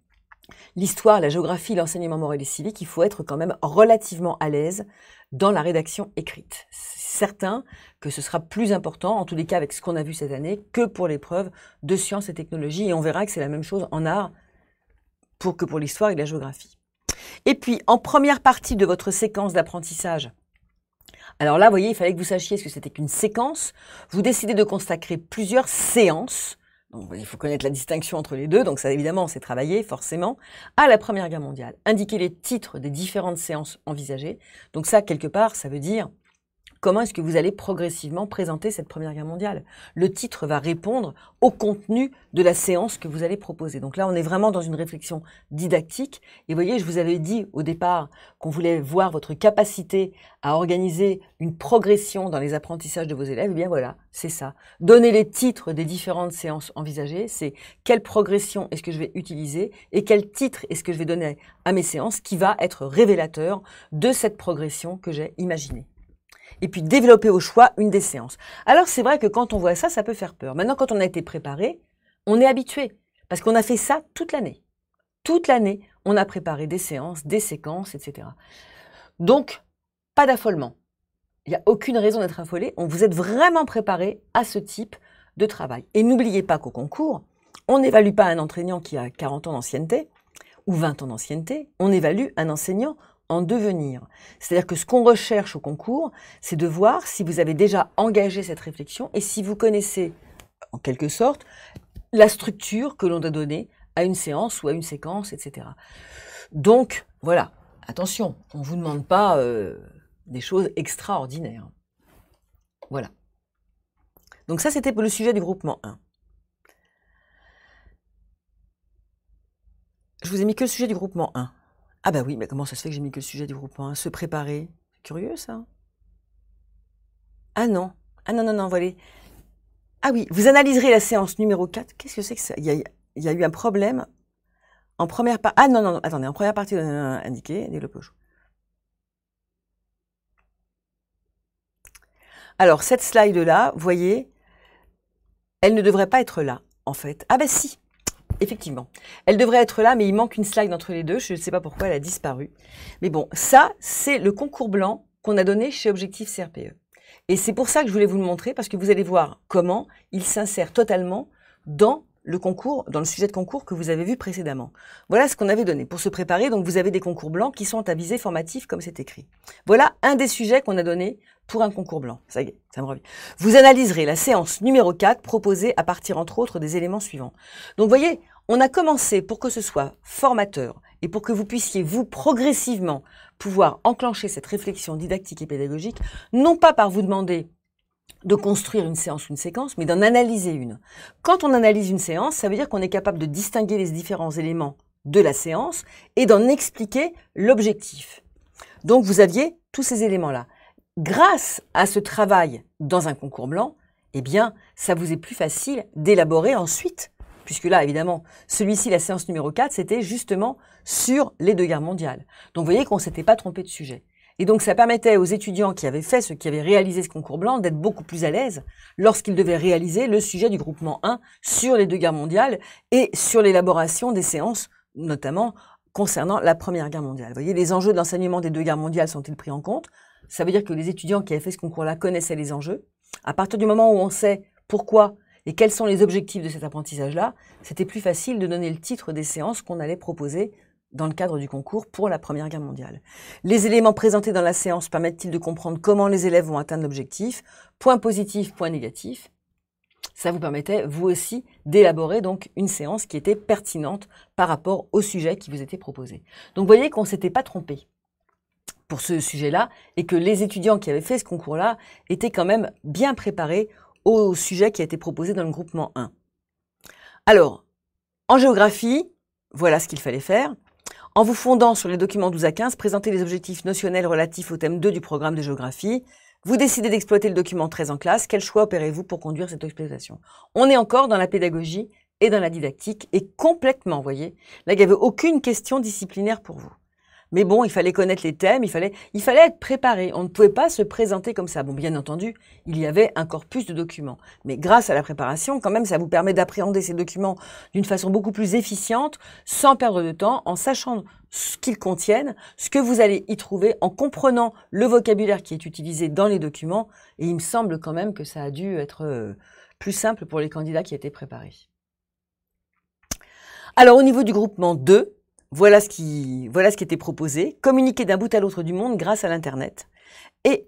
A: l'histoire, la géographie, l'enseignement moral et civique, il faut être quand même relativement à l'aise dans la rédaction écrite. C'est certain que ce sera plus important, en tous les cas avec ce qu'on a vu cette année, que pour l'épreuve de sciences et technologies. Et on verra que c'est la même chose en art pour que pour l'histoire et la géographie. Et puis, en première partie de votre séquence d'apprentissage, alors là, vous voyez, il fallait que vous sachiez ce que c'était qu'une séquence. Vous décidez de consacrer plusieurs séances il faut connaître la distinction entre les deux, donc ça évidemment c'est travaillé forcément, à la Première Guerre mondiale. Indiquer les titres des différentes séances envisagées. Donc ça, quelque part, ça veut dire comment est-ce que vous allez progressivement présenter cette Première Guerre mondiale. Le titre va répondre au contenu de la séance que vous allez proposer. Donc là, on est vraiment dans une réflexion didactique. Et vous voyez, je vous avais dit au départ qu'on voulait voir votre capacité à organiser une progression dans les apprentissages de vos élèves. Eh bien voilà, c'est ça. Donner les titres des différentes séances envisagées, c'est quelle progression est-ce que je vais utiliser et quel titre est-ce que je vais donner à mes séances qui va être révélateur de cette progression que j'ai imaginée et puis développer au choix une des séances. Alors c'est vrai que quand on voit ça, ça peut faire peur. Maintenant, quand on a été préparé, on est habitué, parce qu'on a fait ça toute l'année. Toute l'année, on a préparé des séances, des séquences, etc. Donc, pas d'affolement. Il n'y a aucune raison d'être affolé. On vous êtes vraiment préparé à ce type de travail. Et n'oubliez pas qu'au concours, on n'évalue pas un entraînant qui a 40 ans d'ancienneté ou 20 ans d'ancienneté. On évalue un enseignant en devenir. C'est-à-dire que ce qu'on recherche au concours, c'est de voir si vous avez déjà engagé cette réflexion et si vous connaissez, en quelque sorte, la structure que l'on doit donner à une séance ou à une séquence, etc. Donc, voilà, attention, on ne vous demande pas euh, des choses extraordinaires. Voilà. Donc ça, c'était pour le sujet du groupement 1. Je vous ai mis que le sujet du groupement 1. Ah bah oui, mais comment ça se fait que j'ai mis que le sujet du groupe 1 Se préparer. C'est curieux ça. Ah non. Ah non, non, non, voilà. Ah oui, vous analyserez la séance numéro 4. Qu'est-ce que c'est que ça il y, a, eu un problème en première partie. Ah non, non, non, attendez, en première partie, on a indiqué, Alors, cette slide-là, vous voyez, elle ne devrait pas être là, en fait. Ah ben si, Effectivement. Elle devrait être là, mais il manque une slide entre les deux. Je ne sais pas pourquoi elle a disparu. Mais bon, ça, c'est le concours blanc qu'on a donné chez Objectif CRPE. Et c'est pour ça que je voulais vous le montrer, parce que vous allez voir comment il s'insère totalement dans le concours, dans le sujet de concours que vous avez vu précédemment. Voilà ce qu'on avait donné. Pour se préparer, donc vous avez des concours blancs qui sont à formatifs, comme c'est écrit. Voilà un des sujets qu'on a donné pour un concours blanc. Ça y est, ça me revient. Vous analyserez la séance numéro 4 proposée à partir, entre autres, des éléments suivants. Donc, voyez, on a commencé pour que ce soit formateur et pour que vous puissiez, vous, progressivement, pouvoir enclencher cette réflexion didactique et pédagogique, non pas par vous demander de construire une séance, ou une séquence, mais d'en analyser une. Quand on analyse une séance, ça veut dire qu'on est capable de distinguer les différents éléments de la séance et d'en expliquer l'objectif. Donc vous aviez tous ces éléments-là. Grâce à ce travail dans un concours blanc, eh bien, ça vous est plus facile d'élaborer ensuite, puisque là, évidemment, celui-ci, la séance numéro 4, c'était justement sur les deux guerres mondiales. Donc vous voyez qu'on ne s'était pas trompé de sujet. Et donc, ça permettait aux étudiants qui avaient fait ce, qui avaient réalisé ce concours blanc, d'être beaucoup plus à l'aise lorsqu'ils devaient réaliser le sujet du groupement 1 sur les deux guerres mondiales et sur l'élaboration des séances, notamment concernant la Première Guerre mondiale. Vous voyez, les enjeux d'enseignement des deux guerres mondiales sont-ils pris en compte Ça veut dire que les étudiants qui avaient fait ce concours-là connaissaient les enjeux. À partir du moment où on sait pourquoi et quels sont les objectifs de cet apprentissage-là, c'était plus facile de donner le titre des séances qu'on allait proposer dans le cadre du concours pour la Première Guerre mondiale. Les éléments présentés dans la séance permettent-ils de comprendre comment les élèves vont atteindre l'objectif Point positif, point négatif. Ça vous permettait, vous aussi, d'élaborer donc une séance qui était pertinente par rapport au sujet qui vous était proposé. Donc, vous voyez qu'on ne s'était pas trompé pour ce sujet-là et que les étudiants qui avaient fait ce concours-là étaient quand même bien préparés au sujet qui a été proposé dans le groupement 1. Alors, en géographie, voilà ce qu'il fallait faire en vous fondant sur les documents 12 à 15, présentez les objectifs notionnels relatifs au thème 2 du programme de géographie. Vous décidez d'exploiter le document 13 en classe. Quel choix opérez-vous pour conduire cette exploitation On est encore dans la pédagogie et dans la didactique et complètement, voyez, là, il n'y avait aucune question disciplinaire pour vous. Mais bon, il fallait connaître les thèmes, il fallait, il fallait être préparé. On ne pouvait pas se présenter comme ça. Bon, bien entendu, il y avait un corpus de documents. Mais grâce à la préparation, quand même, ça vous permet d'appréhender ces documents d'une façon beaucoup plus efficiente, sans perdre de temps, en sachant ce qu'ils contiennent, ce que vous allez y trouver, en comprenant le vocabulaire qui est utilisé dans les documents. Et il me semble quand même que ça a dû être euh, plus simple pour les candidats qui étaient préparés. Alors au niveau du groupement 2, voilà ce, qui, voilà ce qui était proposé, communiquer d'un bout à l'autre du monde grâce à l'Internet. Et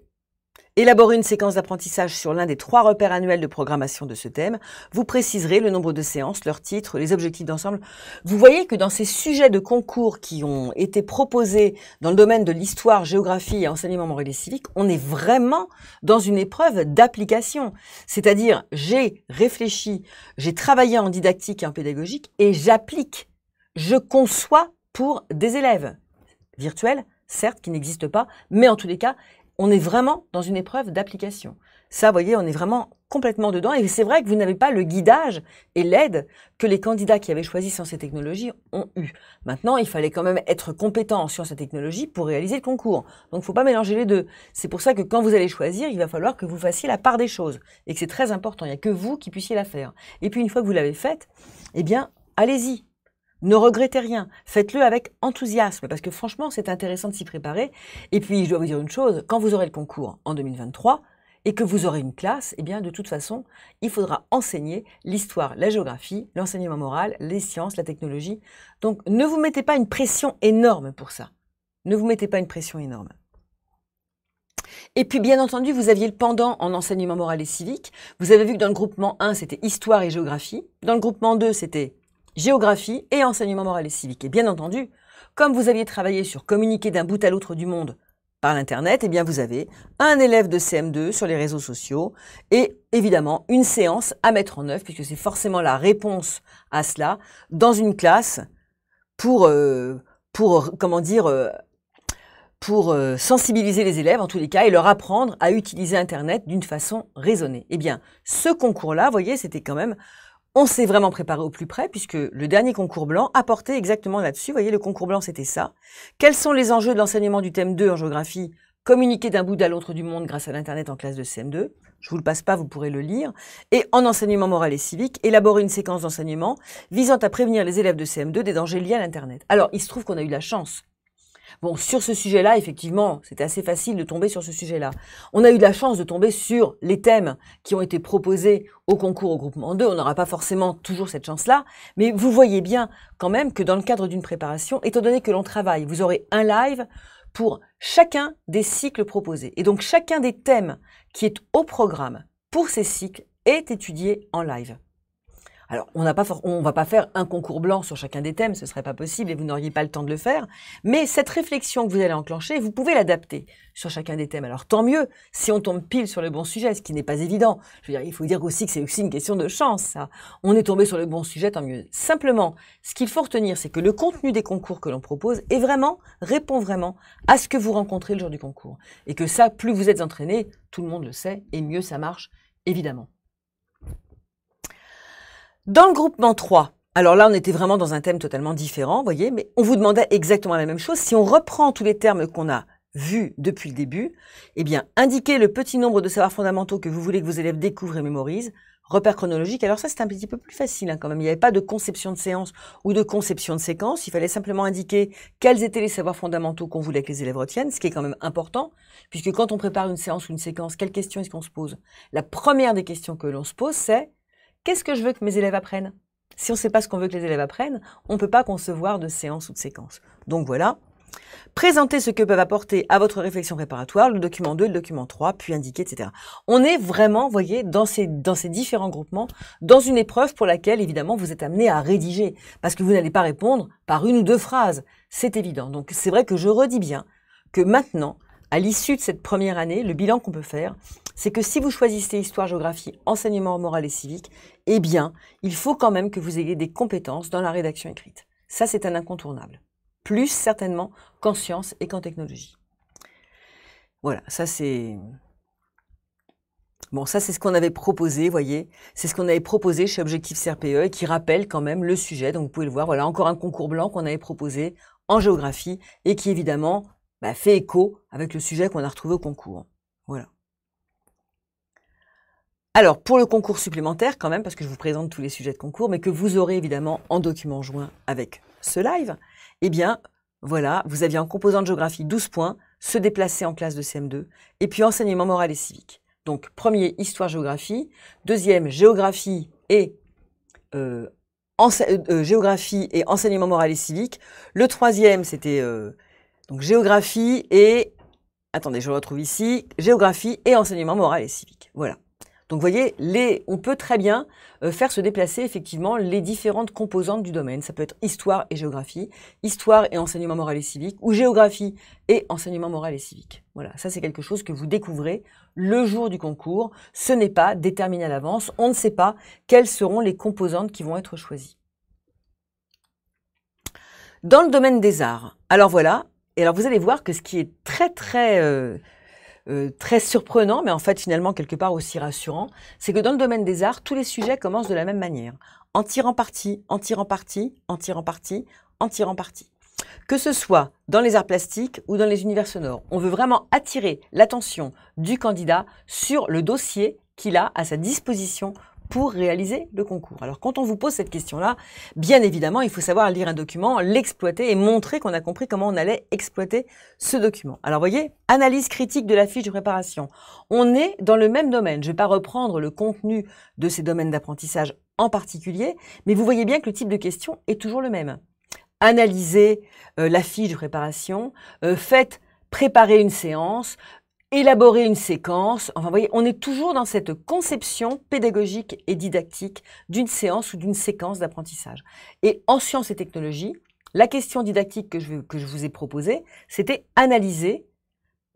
A: élaborer une séquence d'apprentissage sur l'un des trois repères annuels de programmation de ce thème. Vous préciserez le nombre de séances, leurs titres, les objectifs d'ensemble. Vous voyez que dans ces sujets de concours qui ont été proposés dans le domaine de l'histoire, géographie et enseignement moral et civique, on est vraiment dans une épreuve d'application. C'est-à-dire, j'ai réfléchi, j'ai travaillé en didactique et en pédagogique et j'applique. Je conçois pour des élèves virtuels, certes, qui n'existent pas, mais en tous les cas, on est vraiment dans une épreuve d'application. Ça, voyez, on est vraiment complètement dedans. Et c'est vrai que vous n'avez pas le guidage et l'aide que les candidats qui avaient choisi sciences et technologies ont eu. Maintenant, il fallait quand même être compétent en sciences et technologies pour réaliser le concours. Donc, il ne faut pas mélanger les deux. C'est pour ça que quand vous allez choisir, il va falloir que vous fassiez la part des choses. Et que c'est très important. Il n'y a que vous qui puissiez la faire. Et puis, une fois que vous l'avez faite, eh bien, allez-y. Ne regrettez rien, faites-le avec enthousiasme, parce que franchement, c'est intéressant de s'y préparer. Et puis, je dois vous dire une chose, quand vous aurez le concours en 2023 et que vous aurez une classe, eh bien, de toute façon, il faudra enseigner l'histoire, la géographie, l'enseignement moral, les sciences, la technologie. Donc, ne vous mettez pas une pression énorme pour ça. Ne vous mettez pas une pression énorme. Et puis, bien entendu, vous aviez le pendant en enseignement moral et civique. Vous avez vu que dans le groupement 1, c'était histoire et géographie. Dans le groupement 2, c'était géographie et enseignement moral et civique. Et bien entendu, comme vous aviez travaillé sur communiquer d'un bout à l'autre du monde par l'Internet, eh bien vous avez un élève de CM2 sur les réseaux sociaux et évidemment une séance à mettre en œuvre, puisque c'est forcément la réponse à cela, dans une classe pour, euh, pour comment dire, euh, pour euh, sensibiliser les élèves en tous les cas et leur apprendre à utiliser Internet d'une façon raisonnée. et eh bien, ce concours-là, vous voyez, c'était quand même on s'est vraiment préparé au plus près puisque le dernier concours blanc apportait exactement là-dessus. Vous voyez, le concours blanc, c'était ça. Quels sont les enjeux de l'enseignement du thème 2 en géographie Communiquer d'un bout à l'autre du monde grâce à l'Internet en classe de CM2. Je vous le passe pas, vous pourrez le lire. Et en enseignement moral et civique, élaborer une séquence d'enseignement visant à prévenir les élèves de CM2 des dangers liés à l'Internet. Alors, il se trouve qu'on a eu la chance Bon, sur ce sujet-là, effectivement, c'était assez facile de tomber sur ce sujet-là. On a eu de la chance de tomber sur les thèmes qui ont été proposés au concours au groupement 2. On n'aura pas forcément toujours cette chance-là, mais vous voyez bien quand même que dans le cadre d'une préparation, étant donné que l'on travaille, vous aurez un live pour chacun des cycles proposés. Et donc chacun des thèmes qui est au programme pour ces cycles est étudié en live. Alors, on ne va pas faire un concours blanc sur chacun des thèmes, ce ne serait pas possible et vous n'auriez pas le temps de le faire. Mais cette réflexion que vous allez enclencher, vous pouvez l'adapter sur chacun des thèmes. Alors, tant mieux si on tombe pile sur le bon sujet, ce qui n'est pas évident. Je veux dire, il faut dire aussi que c'est aussi une question de chance. On est tombé sur le bon sujet, tant mieux. Simplement, ce qu'il faut retenir, c'est que le contenu des concours que l'on propose est vraiment, répond vraiment à ce que vous rencontrez le jour du concours. Et que ça, plus vous êtes entraîné, tout le monde le sait, et mieux ça marche, évidemment. Dans le groupement 3, alors là, on était vraiment dans un thème totalement différent, vous voyez, mais on vous demandait exactement la même chose. Si on reprend tous les termes qu'on a vus depuis le début, eh bien, indiquez le petit nombre de savoirs fondamentaux que vous voulez que vos élèves découvrent et mémorisent, repères chronologique Alors ça, c'est un petit peu plus facile hein, quand même. Il n'y avait pas de conception de séance ou de conception de séquence. Il fallait simplement indiquer quels étaient les savoirs fondamentaux qu'on voulait que les élèves retiennent, ce qui est quand même important, puisque quand on prépare une séance ou une séquence, quelles questions est-ce qu'on se pose La première des questions que l'on se pose, c'est Qu'est-ce que je veux que mes élèves apprennent Si on ne sait pas ce qu'on veut que les élèves apprennent, on ne peut pas concevoir de séance ou de séquence. Donc voilà, Présentez ce que peuvent apporter à votre réflexion préparatoire le document 2, le document 3, puis indiquer, etc. On est vraiment, vous voyez, dans ces, dans ces différents groupements, dans une épreuve pour laquelle, évidemment, vous êtes amené à rédiger, parce que vous n'allez pas répondre par une ou deux phrases. C'est évident. Donc, c'est vrai que je redis bien que maintenant, à l'issue de cette première année, le bilan qu'on peut faire, c'est que si vous choisissez histoire, géographie, enseignement moral et civique, eh bien, il faut quand même que vous ayez des compétences dans la rédaction écrite. Ça, c'est un incontournable. Plus certainement qu'en sciences et qu'en technologie. Voilà, ça c'est Bon, ça, c'est ce qu'on avait proposé, voyez. C'est ce qu'on avait proposé chez Objectif CRPE et qui rappelle quand même le sujet. Donc, vous pouvez le voir. Voilà, encore un concours blanc qu'on avait proposé en géographie et qui, évidemment, bah, fait écho avec le sujet qu'on a retrouvé au concours. Voilà. Alors, pour le concours supplémentaire, quand même, parce que je vous présente tous les sujets de concours, mais que vous aurez évidemment en document joint avec ce live, eh bien, voilà, vous aviez en composant de géographie 12 points, se déplacer en classe de CM2, et puis enseignement moral et civique. Donc, premier, histoire-géographie, deuxième, géographie et, euh, euh, euh, géographie et enseignement moral et civique, le troisième, c'était donc géographie et, attendez, je le retrouve ici, géographie et enseignement moral et civique. Voilà. Donc vous voyez, les, on peut très bien euh, faire se déplacer effectivement les différentes composantes du domaine. Ça peut être histoire et géographie, histoire et enseignement moral et civique, ou géographie et enseignement moral et civique. Voilà, ça c'est quelque chose que vous découvrez le jour du concours. Ce n'est pas déterminé à l'avance, on ne sait pas quelles seront les composantes qui vont être choisies. Dans le domaine des arts, alors voilà, et alors, vous allez voir que ce qui est très, très, euh, euh, très surprenant, mais en fait, finalement, quelque part aussi rassurant, c'est que dans le domaine des arts, tous les sujets commencent de la même manière. En tirant parti, en tirant parti, en tirant parti, en tirant parti. Que ce soit dans les arts plastiques ou dans les univers sonores, on veut vraiment attirer l'attention du candidat sur le dossier qu'il a à sa disposition pour réaliser le concours. Alors quand on vous pose cette question-là, bien évidemment, il faut savoir lire un document, l'exploiter et montrer qu'on a compris comment on allait exploiter ce document. Alors voyez, analyse critique de la fiche de préparation. On est dans le même domaine. Je ne vais pas reprendre le contenu de ces domaines d'apprentissage en particulier, mais vous voyez bien que le type de question est toujours le même. Analysez euh, la fiche de préparation, euh, faites préparer une séance, élaborer une séquence. Enfin, vous voyez, on est toujours dans cette conception pédagogique et didactique d'une séance ou d'une séquence d'apprentissage. Et en sciences et technologies, la question didactique que je, vous ai proposée, c'était analyser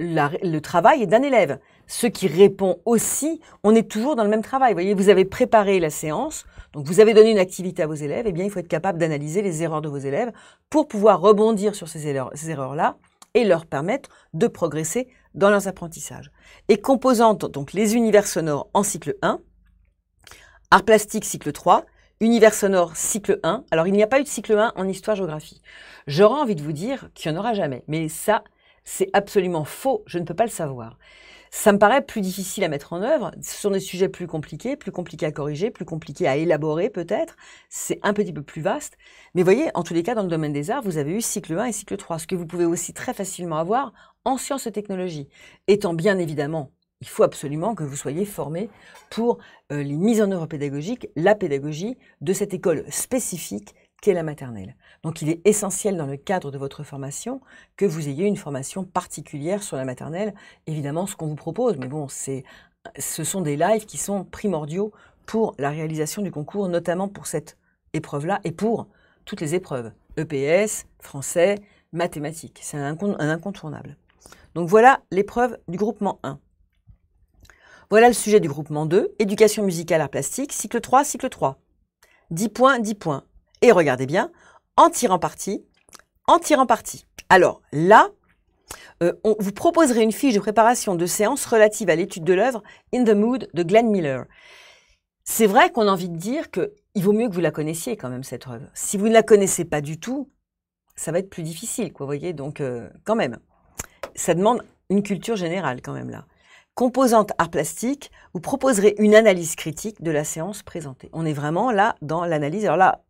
A: le travail d'un élève. Ce qui répond aussi, on est toujours dans le même travail. Vous voyez, vous avez préparé la séance, donc vous avez donné une activité à vos élèves, et eh bien il faut être capable d'analyser les erreurs de vos élèves pour pouvoir rebondir sur ces erreurs-là et leur permettre de progresser dans leurs apprentissages. Et composantes, donc les univers sonores en cycle 1, art plastique cycle 3, univers sonore cycle 1. Alors il n'y a pas eu de cycle 1 en histoire-géographie. J'aurais envie de vous dire qu'il n'y en aura jamais, mais ça, c'est absolument faux, je ne peux pas le savoir. Ça me paraît plus difficile à mettre en œuvre. Ce sont des sujets plus compliqués, plus compliqués à corriger, plus compliqués à élaborer peut-être. C'est un petit peu plus vaste. Mais voyez, en tous les cas, dans le domaine des arts, vous avez eu cycle 1 et cycle 3, ce que vous pouvez aussi très facilement avoir en sciences et technologies. Étant bien évidemment il faut absolument que vous soyez formé pour euh, les mises en œuvre pédagogiques, la pédagogie de cette école spécifique qu'est la maternelle. Donc il est essentiel dans le cadre de votre formation que vous ayez une formation particulière sur la maternelle, évidemment ce qu'on vous propose, mais bon, c'est, ce sont des lives qui sont primordiaux pour la réalisation du concours, notamment pour cette épreuve-là et pour toutes les épreuves, EPS, français, mathématiques. C'est un, un incontournable. Donc voilà l'épreuve du groupement 1. Voilà le sujet du groupement 2, éducation musicale, art plastique, cycle 3, cycle 3. 10 points, 10 points. Et regardez bien, en tirant parti, en tirant parti. Alors là, euh, on vous proposerait une fiche de préparation de séance relative à l'étude de l'œuvre In the Mood de Glenn Miller. C'est vrai qu'on a envie de dire que vaut mieux que vous la connaissiez quand même cette œuvre. Si vous ne la connaissez pas du tout, ça va être plus difficile, quoi, voyez. Donc euh, quand même, ça demande une culture générale quand même là. Composante art plastique, vous proposerez une analyse critique de la séance présentée. On est vraiment là dans l'analyse. Alors là,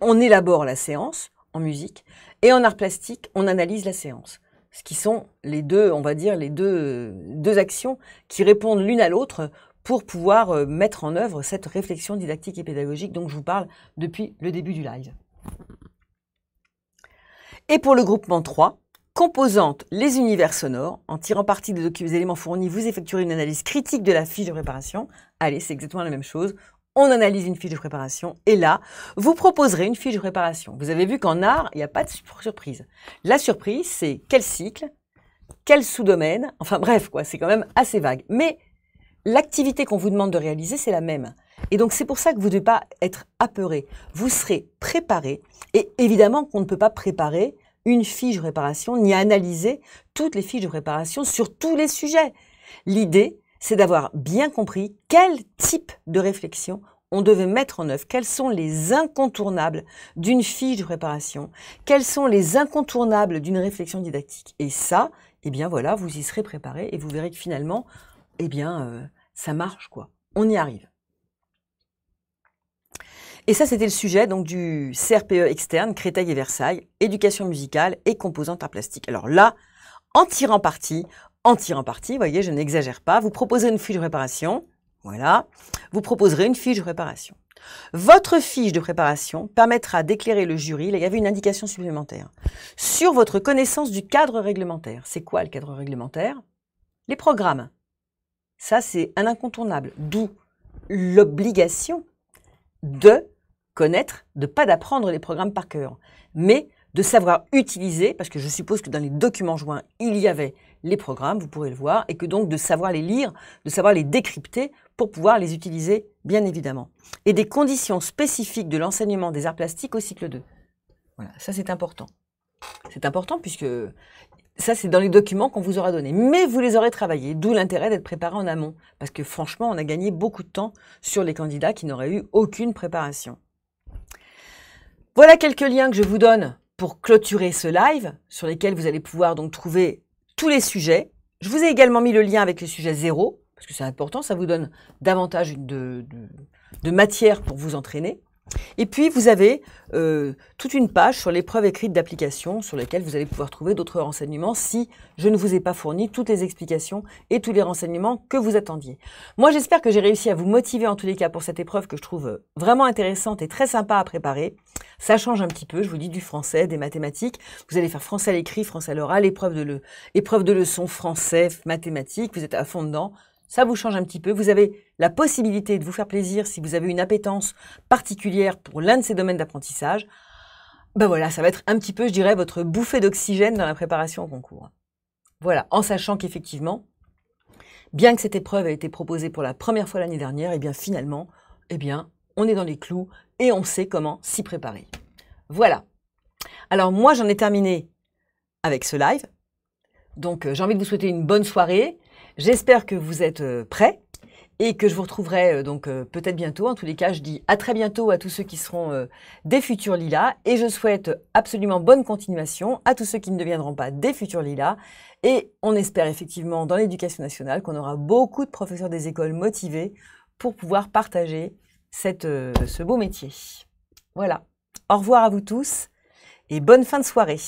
A: on élabore la séance en musique et en art plastique, on analyse la séance. Ce qui sont les deux, on va dire, les deux, deux actions qui répondent l'une à l'autre pour pouvoir euh, mettre en œuvre cette réflexion didactique et pédagogique dont je vous parle depuis le début du live. Et pour le groupement 3, composante les univers sonores, en tirant parti des éléments fournis, vous effectuez une analyse critique de la fiche de préparation. Allez, c'est exactement la même chose on analyse une fiche de préparation et là, vous proposerez une fiche de préparation. Vous avez vu qu'en art, il n'y a pas de surprise. La surprise, c'est quel cycle, quel sous-domaine, enfin bref, quoi, c'est quand même assez vague. Mais l'activité qu'on vous demande de réaliser, c'est la même. Et donc c'est pour ça que vous ne devez pas être apeuré. Vous serez préparé et évidemment qu'on ne peut pas préparer une fiche de préparation ni analyser toutes les fiches de préparation sur tous les sujets. L'idée, c'est d'avoir bien compris quel type de réflexion on devait mettre en œuvre, quels sont les incontournables d'une fiche de préparation, quels sont les incontournables d'une réflexion didactique. Et ça, eh bien voilà, vous y serez préparé et vous verrez que finalement, eh bien, euh, ça marche quoi. On y arrive. Et ça, c'était le sujet donc du CRPE externe, Créteil et Versailles, éducation musicale et composante art plastique. Alors là, en tirant parti en tirant parti. Vous voyez, je n'exagère pas. Vous proposez une fiche de réparation. Voilà. Vous proposerez une fiche de réparation. Votre fiche de préparation permettra d'éclairer le jury, là il y avait une indication supplémentaire, sur votre connaissance du cadre réglementaire. C'est quoi le cadre réglementaire Les programmes. Ça, c'est un incontournable, d'où l'obligation de connaître, de ne pas d'apprendre les programmes par cœur, mais de savoir utiliser, parce que je suppose que dans les documents joints, il y avait les programmes, vous pourrez le voir, et que donc de savoir les lire, de savoir les décrypter pour pouvoir les utiliser, bien évidemment. Et des conditions spécifiques de l'enseignement des arts plastiques au cycle 2. Voilà, ça c'est important. C'est important puisque ça c'est dans les documents qu'on vous aura donnés. Mais vous les aurez travaillés, d'où l'intérêt d'être préparé en amont. Parce que franchement, on a gagné beaucoup de temps sur les candidats qui n'auraient eu aucune préparation. Voilà quelques liens que je vous donne pour clôturer ce live sur lesquels vous allez pouvoir donc trouver tous les sujets. Je vous ai également mis le lien avec le sujet zéro parce que c'est important, ça vous donne davantage de matière pour vous entraîner. Et puis, vous avez euh, toute une page sur l'épreuve écrite d'application sur laquelle vous allez pouvoir trouver d'autres renseignements si je ne vous ai pas fourni toutes les explications et tous les renseignements que vous attendiez. Moi, j'espère que j'ai réussi à vous motiver en tous les cas pour cette épreuve que je trouve vraiment intéressante et très sympa à préparer. Ça change un petit peu, je vous dis, du français, des mathématiques. Vous allez faire français à l'écrit, français à l'oral, épreuve de, épreuve de leçon français, mathématiques, vous êtes à fond dedans ça vous change un petit peu. Vous avez la possibilité de vous faire plaisir si vous avez une appétence particulière pour l'un de ces domaines d'apprentissage. Ben voilà, ça va être un petit peu, je dirais, votre bouffée d'oxygène dans la préparation au concours. Voilà, en sachant qu'effectivement, bien que cette épreuve ait été proposée pour la première fois l'année dernière, et eh bien finalement, eh bien, on est dans les clous et on sait comment s'y préparer. Voilà. Alors moi, j'en ai terminé avec ce live. Donc, euh, j'ai envie de vous souhaiter une bonne soirée. J'espère que vous êtes euh, prêts et que je vous retrouverai euh, donc euh, peut-être bientôt. En tous les cas, je dis à très bientôt à tous ceux qui seront des futurs lilas et je souhaite absolument bonne continuation à tous ceux qui ne deviendront pas des futurs lilas. Et on espère effectivement dans l'éducation nationale qu'on aura beaucoup de professeurs des écoles motivés pour pouvoir partager cette, ce beau métier. Voilà. Au revoir à vous tous et bonne fin de soirée.